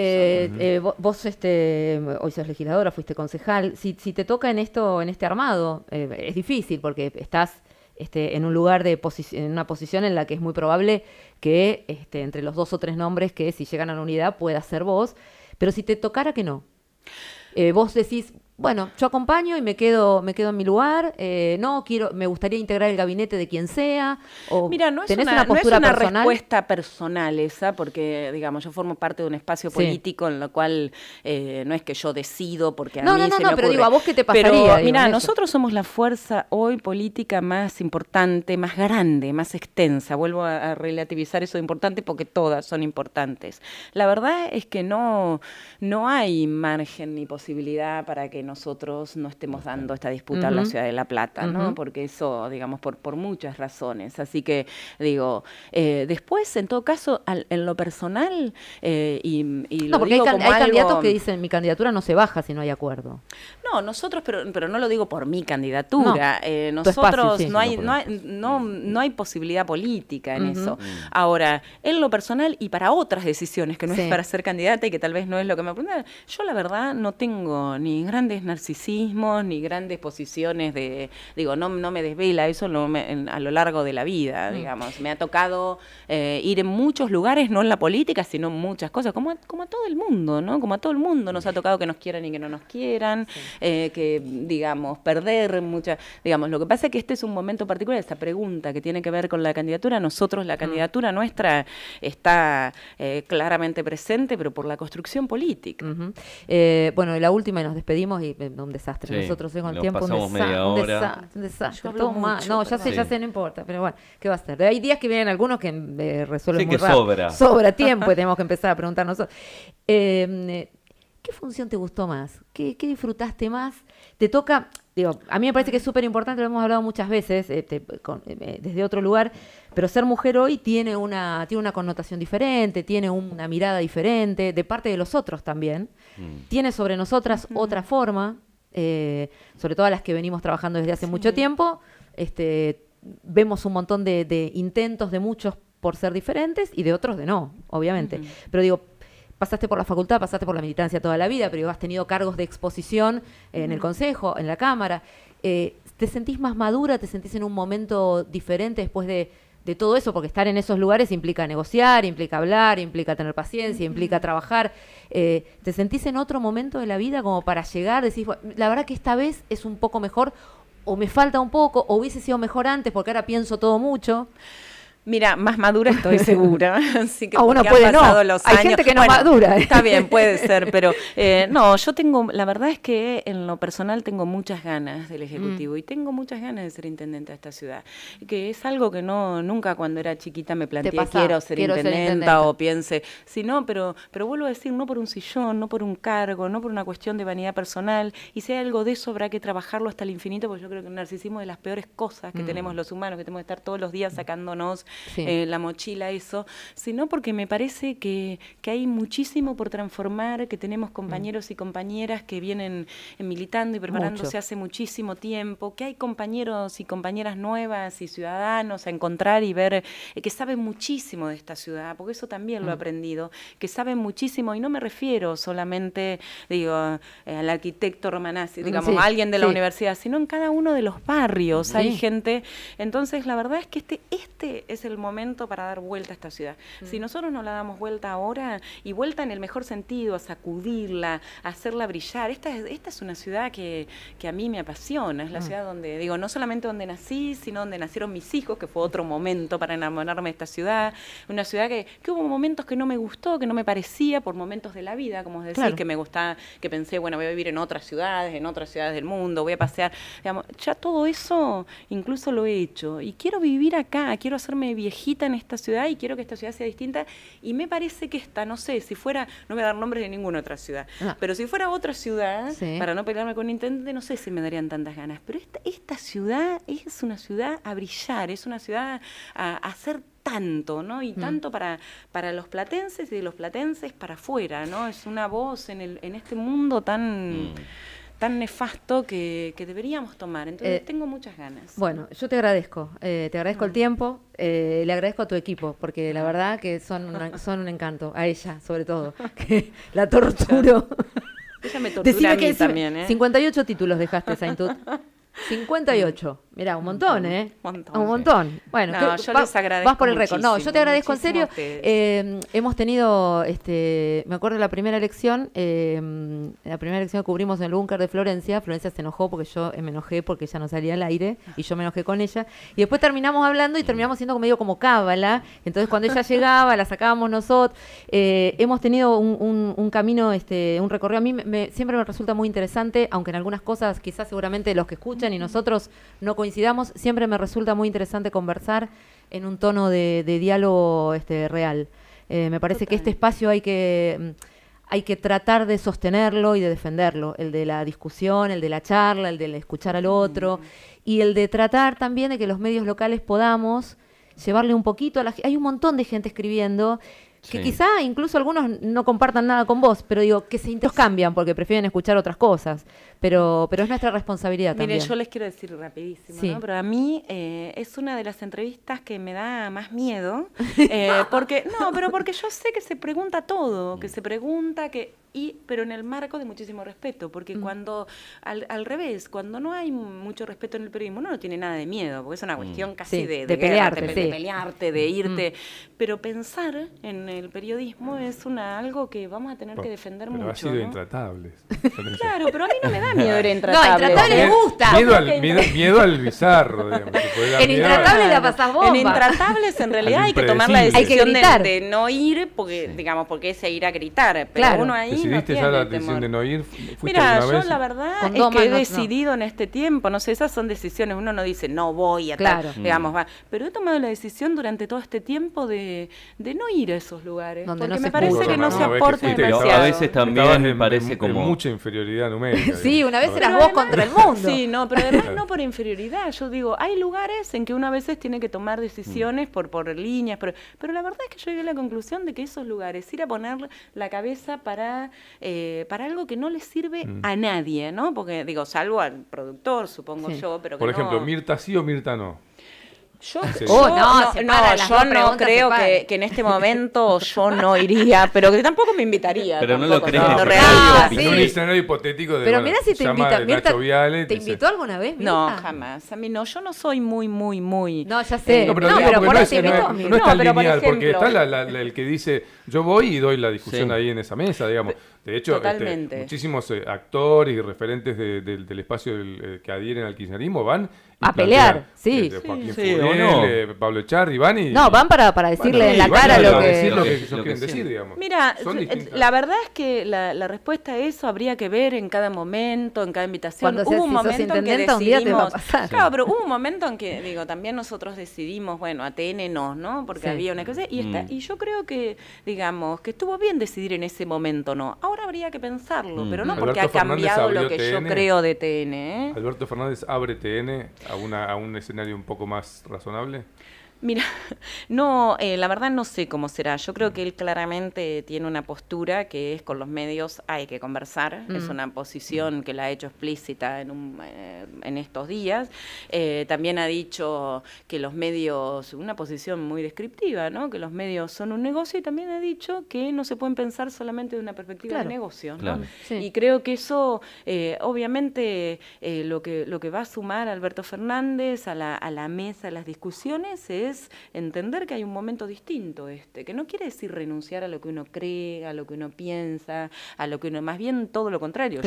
Eh, eh, vos este, hoy sos legisladora, fuiste concejal. Si, te toca en esto, en este armado, eh, es difícil porque estás... Este, en un lugar de en una posición en la que es muy probable que este, entre los dos o tres nombres que si llegan a la unidad pueda ser vos, pero si te tocara que no. vos decís, bueno, yo acompaño y me quedo, me quedo en mi lugar, eh, no quiero, me gustaría integrar el gabinete de quien sea. Mira, no es una, respuesta personal esa, porque digamos, yo formo parte de un espacio político en lo cual eh, no es que yo decido porque a no, mí no, no, no, pero digo, a vos qué te pasaría. mira, nosotros somos la fuerza hoy política más importante, más grande, más extensa. Vuelvo a, relativizar eso de importante porque todas son importantes. La verdad es que no, no hay margen ni posibilidad para que nosotros no estemos dando esta disputa a la ciudad de La Plata, ¿no? Porque eso, digamos, por, muchas razones. Así que, digo, eh, después, en todo caso, en lo personal, eh, y, No, porque digo hay, hay candidatos que dicen, mi candidatura no se baja si no hay acuerdo. No, nosotros, pero, pero no lo digo por mi candidatura. Eh, nosotros no, hay, no, no, hay mm. posibilidad política en eso. Mm. Ahora, en lo personal y para otras decisiones, que no es para ser candidata y que tal vez no es lo que me preguntan, yo la verdad no tengo ni grandes narcisismos ni grandes posiciones de, digo, no, no me desvela eso a lo largo de la vida, mm. digamos. Me ha tocado eh, ir en muchos lugares, no en la política, sino en muchas cosas, como a, como a todo el mundo, ¿no? Como a todo el mundo nos ha tocado que nos quieran y que no nos quieran, eh, que, digamos, perder muchas, digamos, lo que pasa es que este es un momento particular, esta pregunta que tiene que ver con la candidatura, nosotros la mm. candidatura nuestra está eh, claramente presente, pero por la construcción política. bueno, y la última y nos despedimos y un desastre. Nosotros hoy el tiempo un, desa media hora. un, desastre. No, ya sé, ya sé, no importa. Pero bueno, ¿qué va a ser? Hay días que vienen algunos que eh, resuelven sí, muy sobra. tiempo y <laughs> tenemos que empezar a preguntarnos. Em, ¿Qué función te gustó más? ¿Qué, disfrutaste más? Te toca, digo, a mí me parece que es súper importante, lo hemos hablado muchas veces eh, eh, desde otro lugar, pero ser mujer hoy tiene una, tiene una connotación diferente, tiene una mirada diferente, de parte de los otros también. Mm. Tiene sobre nosotras otra forma, eh, sobre todo a las que venimos trabajando desde hace mucho tiempo. Este, vemos un montón de, intentos de muchos por ser diferentes y de otros de no, obviamente. Pero digo, pasaste por la facultad, pasaste por la militancia toda la vida, pero has tenido cargos de exposición en el Consejo, en la Cámara. Eh, ¿Te sentís más madura? ¿Te sentís en un momento diferente después de de todo eso, porque estar en esos lugares implica negociar, implica hablar, implica tener paciencia, implica trabajar. Eh, ¿Te sentís en otro momento de la vida como para llegar? Decís, la verdad que esta vez es un poco mejor, o me falta un poco, o hubiese sido mejor antes, porque ahora pienso todo mucho. Mira, más madura estoy <laughs> segura. Así que ah, uno puede, no. Hay gente que no madura. ¿eh? Está bien, puede ser, <laughs> pero eh, no, yo tengo, la verdad es que en lo personal tengo muchas ganas del Ejecutivo mm. y tengo muchas ganas de ser intendente de esta ciudad, que es algo que no nunca cuando era chiquita me planteé quiero, ser, intendenta, o piense, si no, pero, pero vuelvo a decir, no por un sillón, no por un cargo, no por una cuestión de vanidad personal, y si hay algo de eso habrá que trabajarlo hasta el infinito, porque yo creo que el narcisismo es de las peores cosas que mm. tenemos los humanos, que tenemos que estar todos los días sacándonos eh, la mochila, eso, sino porque me parece que, hay muchísimo por transformar, que tenemos compañeros y compañeras que vienen eh, militando y preparándose hace muchísimo tiempo, que hay compañeros y compañeras nuevas y ciudadanos a encontrar y ver eh, que saben muchísimo de esta ciudad, porque eso también lo he mm. aprendido, que saben muchísimo, y no me refiero solamente, digo, al arquitecto romanazzi, mm, digamos, alguien de la universidad, sino en cada uno de los barrios hay gente. Entonces, la verdad es que este, este es el momento para dar vuelta a esta ciudad. Si mm. nosotros no la damos vuelta ahora, y vuelta en el mejor sentido, a sacudirla, a hacerla brillar, esta es, esta es una ciudad que, que a mí me apasiona, es la mm. ciudad donde, digo, no solamente donde nací, sino donde nacieron mis hijos, que fue otro momento para enamorarme de esta ciudad, una ciudad que, que hubo momentos que no me gustó, que no me parecía por momentos de la vida, como decir, que me gustaba, que pensé, bueno, voy a vivir en otras ciudades, en otras ciudades del mundo, voy a pasear, digamos, ya todo eso incluso lo he hecho y quiero vivir acá, quiero hacerme viejita en esta ciudad y quiero que esta ciudad sea distinta. Y me parece que esta, no sé, si fuera, no voy a dar nombres de ninguna otra ciudad, ah. pero si fuera otra ciudad, para no pelearme con intendente, no sé si me darían tantas ganas. Pero esta, ciudad es una ciudad a brillar, es una ciudad a, hacer tanto, ¿no? Y mm. tanto para, para los platenses y de los platenses para afuera, ¿no? Es una voz en, el, en este mundo tan... Mm tan nefasto que, deberíamos tomar. Entonces eh, tengo muchas ganas. Bueno, yo te agradezco, eh, te agradezco el ah. tiempo, eh, le agradezco a tu equipo, porque la ah. verdad que son, <laughs> son un encanto, a ella sobre todo, la torturo. Ella me tortura a mí que, 58 títulos dejaste, Saintut. <laughs> 58. Mira, un montón, ¿eh? un montón. Bueno, yo les agradezco. Vas por el récord. No, yo te agradezco en serio. Eh, hemos tenido, este, me acuerdo de la primera elección, eh, la primera elección que cubrimos en el búnker de Florencia. Florencia se enojó porque yo me enojé porque ella no salía al aire y yo me enojé con ella. Y después terminamos hablando y terminamos siendo medio como cábala. Entonces, cuando ella llegaba, la sacábamos nosotros. Eh, hemos tenido un, camino, este, un recorrido. A mí siempre me resulta muy interesante, aunque en algunas cosas, quizás seguramente los que escuchen y nosotros no coincidamos, siempre me resulta muy interesante conversar en un tono de, diálogo este, real. Eh, me parece que este espacio hay que, mm, hay que tratar de sostenerlo y de defenderlo, el de la discusión, el de la charla, el de escuchar al otro y el de tratar también de que los medios locales podamos llevarle un poquito a la gente. Hay un montón de gente escribiendo que quizá incluso algunos no compartan nada con vos, pero digo, que se intercambian porque prefieren escuchar otras cosas pero, pero es nuestra responsabilidad también. Mire, yo les quiero decir rapidísimo, ¿no? pero a mí eh, es una de las entrevistas que me da más miedo, <laughs> eh, porque, no, pero porque yo sé que se pregunta todo, que mm. se pregunta que... Y, pero en el marco de muchísimo respeto, porque mm. cuando, al, revés, cuando no hay mucho respeto en el periodismo, uno no tiene nada de miedo, porque es una mm. cuestión casi de, de, pelearte, de, irte. Pero pensar en el periodismo es una algo que vamos a tener que defender pero Ha sido ¿no? <laughs> claro, pero a mí no me da <laughs> miedo de Intratable. No, Intratable les gusta. Miedo al, miedo, al bizarro, En Intratable la pasás bomba. En Intratables en realidad hay que tomar la decisión de, no ir, porque digamos, porque es ir a gritar. Pero uno ahí ¿Decidiste ya la decisión de no ir? Mira, yo la verdad es que he decidido en este tiempo, no sé, esas son decisiones, uno no dice no voy a claro. tal, mm. digamos, va. Pero he tomado la decisión durante todo este tiempo de, de no ir a esos lugares, porque me parece que no, se aporta demasiado. A veces también me parece como... mucha inferioridad numérica. Sí, una vez eras vos contra el <laughs> mundo. Sí, no, pero además no por inferioridad. Yo digo, hay lugares en que uno a veces tiene que tomar decisiones mm. por, por líneas, pero, pero la verdad es que yo llegué a la conclusión de que esos lugares, ir a poner la cabeza para, eh, para algo que no le sirve mm. a nadie, ¿no? Porque digo, salvo al productor, supongo yo, pero Por ejemplo, Mirta sí o Mirta no. Yo, oh, no, creo que, en este momento yo no iría, pero que tampoco me invitaría. Pero no lo creo No, real. un escenario hipotético de Pero mira si te invita, ¿te invitó alguna vez? No, jamás. A mí no, yo no soy muy, muy, muy. No, ya sé. No, pero, no, pero por no, es, no, porque está el que dice, yo voy y doy la discusión ahí en esa mesa, digamos. De hecho, este, muchísimos eh, actores y referentes del espacio eh, que adhieren al kirchnerismo van... A pelear, eh, sí. Pablo Echarri van y... No, van para, decirle en la cara lo, que... quieren decir, digamos. Mira, la verdad es que la, respuesta a eso habría que ver en cada momento, en cada invitación. Cuando hubo un momento en que decidimos... Claro, pero hubo un momento en que, digo, también nosotros decidimos, bueno, aténenos, no, Porque había una cosa... Y, mm. y yo creo que, digamos, que estuvo bien decidir en ese momento, ¿no? Ahora habría que pensarlo, mm. pero no mm. porque ha cambiado lo que yo creo de TN. ¿eh? ¿Alberto Fernández abre TN a, una, a un escenario un poco más razonable? Mira, <laughs> no, eh, la verdad no sé cómo será. Yo creo que él claramente tiene una postura que es con los medios hay que conversar. Es mm. una posición que la ha hecho explícita en, eh, en estos días. Eh, también ha dicho que los medios, una posición muy descriptiva, ¿no? Que los medios son un negocio y también ha dicho que no se pueden pensar solamente de una perspectiva de negocio. ¿no? Y creo que eso, obviamente, lo, que, lo que va a sumar Alberto Fernández a la, a la mesa, a las discusiones es es entender que hay un momento distinto este, que no quiere decir renunciar a lo que uno cree, a lo que uno piensa, a lo que uno, más bien todo lo contrario.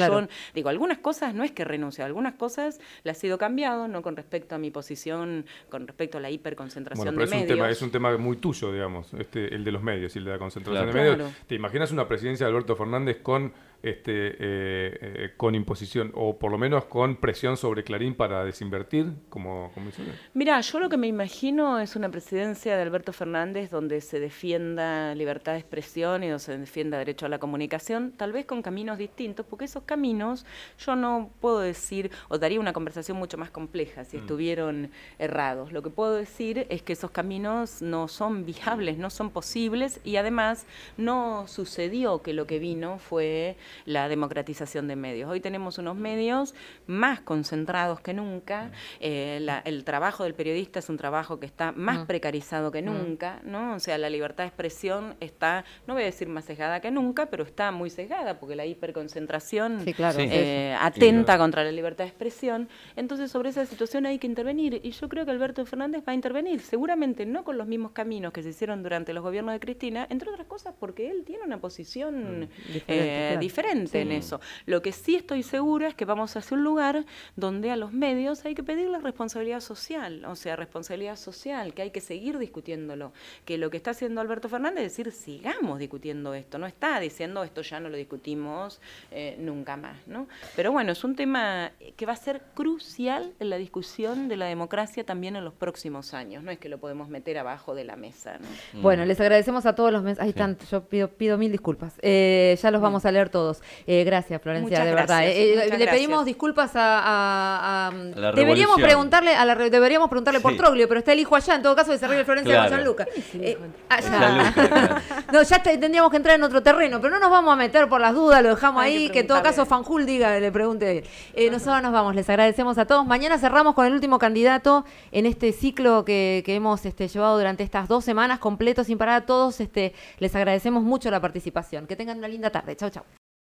digo, algunas cosas no es que renuncie, algunas cosas las ha sido cambiado, no con respecto a mi posición, con respecto a la hiperconcentración de es medios. Un tema, es un tema muy tuyo, digamos, este, el de los medios y el de la concentración de medios. ¿Te imaginas una presidencia de Alberto Fernández con este, eh, eh, con imposición o por lo menos con presión sobre Clarín para desinvertir, como, como Mira, yo lo que me imagino es una presidencia de Alberto Fernández donde se defienda libertad de expresión y donde se defienda derecho a la comunicación, tal vez con caminos distintos, porque esos caminos yo no puedo decir, o daría una conversación mucho más compleja si mm. estuvieron errados. Lo que puedo decir es que esos caminos no son viables, no son posibles y además no sucedió que lo que vino fue la democratización de medios. Hoy tenemos unos medios más concentrados que nunca, eh, el trabajo del periodista es un trabajo que está más mm. precarizado que mm. nunca, ¿no? O sea, la libertad de expresión está, no voy a decir más sesgada que nunca, pero está muy sesgada porque la hiperconcentración eh, atenta contra la libertad de expresión. Entonces, sobre esa situación hay que intervenir y yo creo que Alberto Fernández va a intervenir, seguramente no con los mismos caminos que se hicieron durante los gobiernos de Cristina, entre otras cosas porque él tiene una posición mm. eh, diferente en eso. Lo que sí estoy segura es que vamos hacia un lugar donde a los medios hay que pedir la responsabilidad social, o sea, responsabilidad social, que hay que seguir discutiéndolo, que lo que está haciendo Alberto Fernández es decir, sigamos discutiendo esto, no está diciendo esto ya no lo discutimos eh, nunca más, ¿no? Pero bueno, es un tema que va a ser crucial en la discusión de la democracia también en los próximos años, no es que lo podemos meter abajo de la mesa. Bueno, les agradecemos a todos los mensajes, ahí están, yo pido, mil disculpas, eh, ya los vamos a leer todos. Eh, gracias, Florencia, de verdad. Eh, eh, le pedimos disculpas a. Mm, deberíamos preguntarle, deberíamos preguntarle por Troglio, pero está el hijo allá, en todo caso, de Florencia con San Lucas. ya <laughs> tendríamos que entrar en otro terreno, pero no nos vamos a meter por las dudas, lo dejamos ahí, que en todo caso Fanjul diga, le pregunte. nosotros nos vamos, les agradecemos a todos. Mañana cerramos con el último candidato en este ciclo que, hemos este, llevado durante estas dos semanas completo sin parar a todos. Este, les agradecemos mucho la participación. Que tengan una linda tarde. Chau, chau.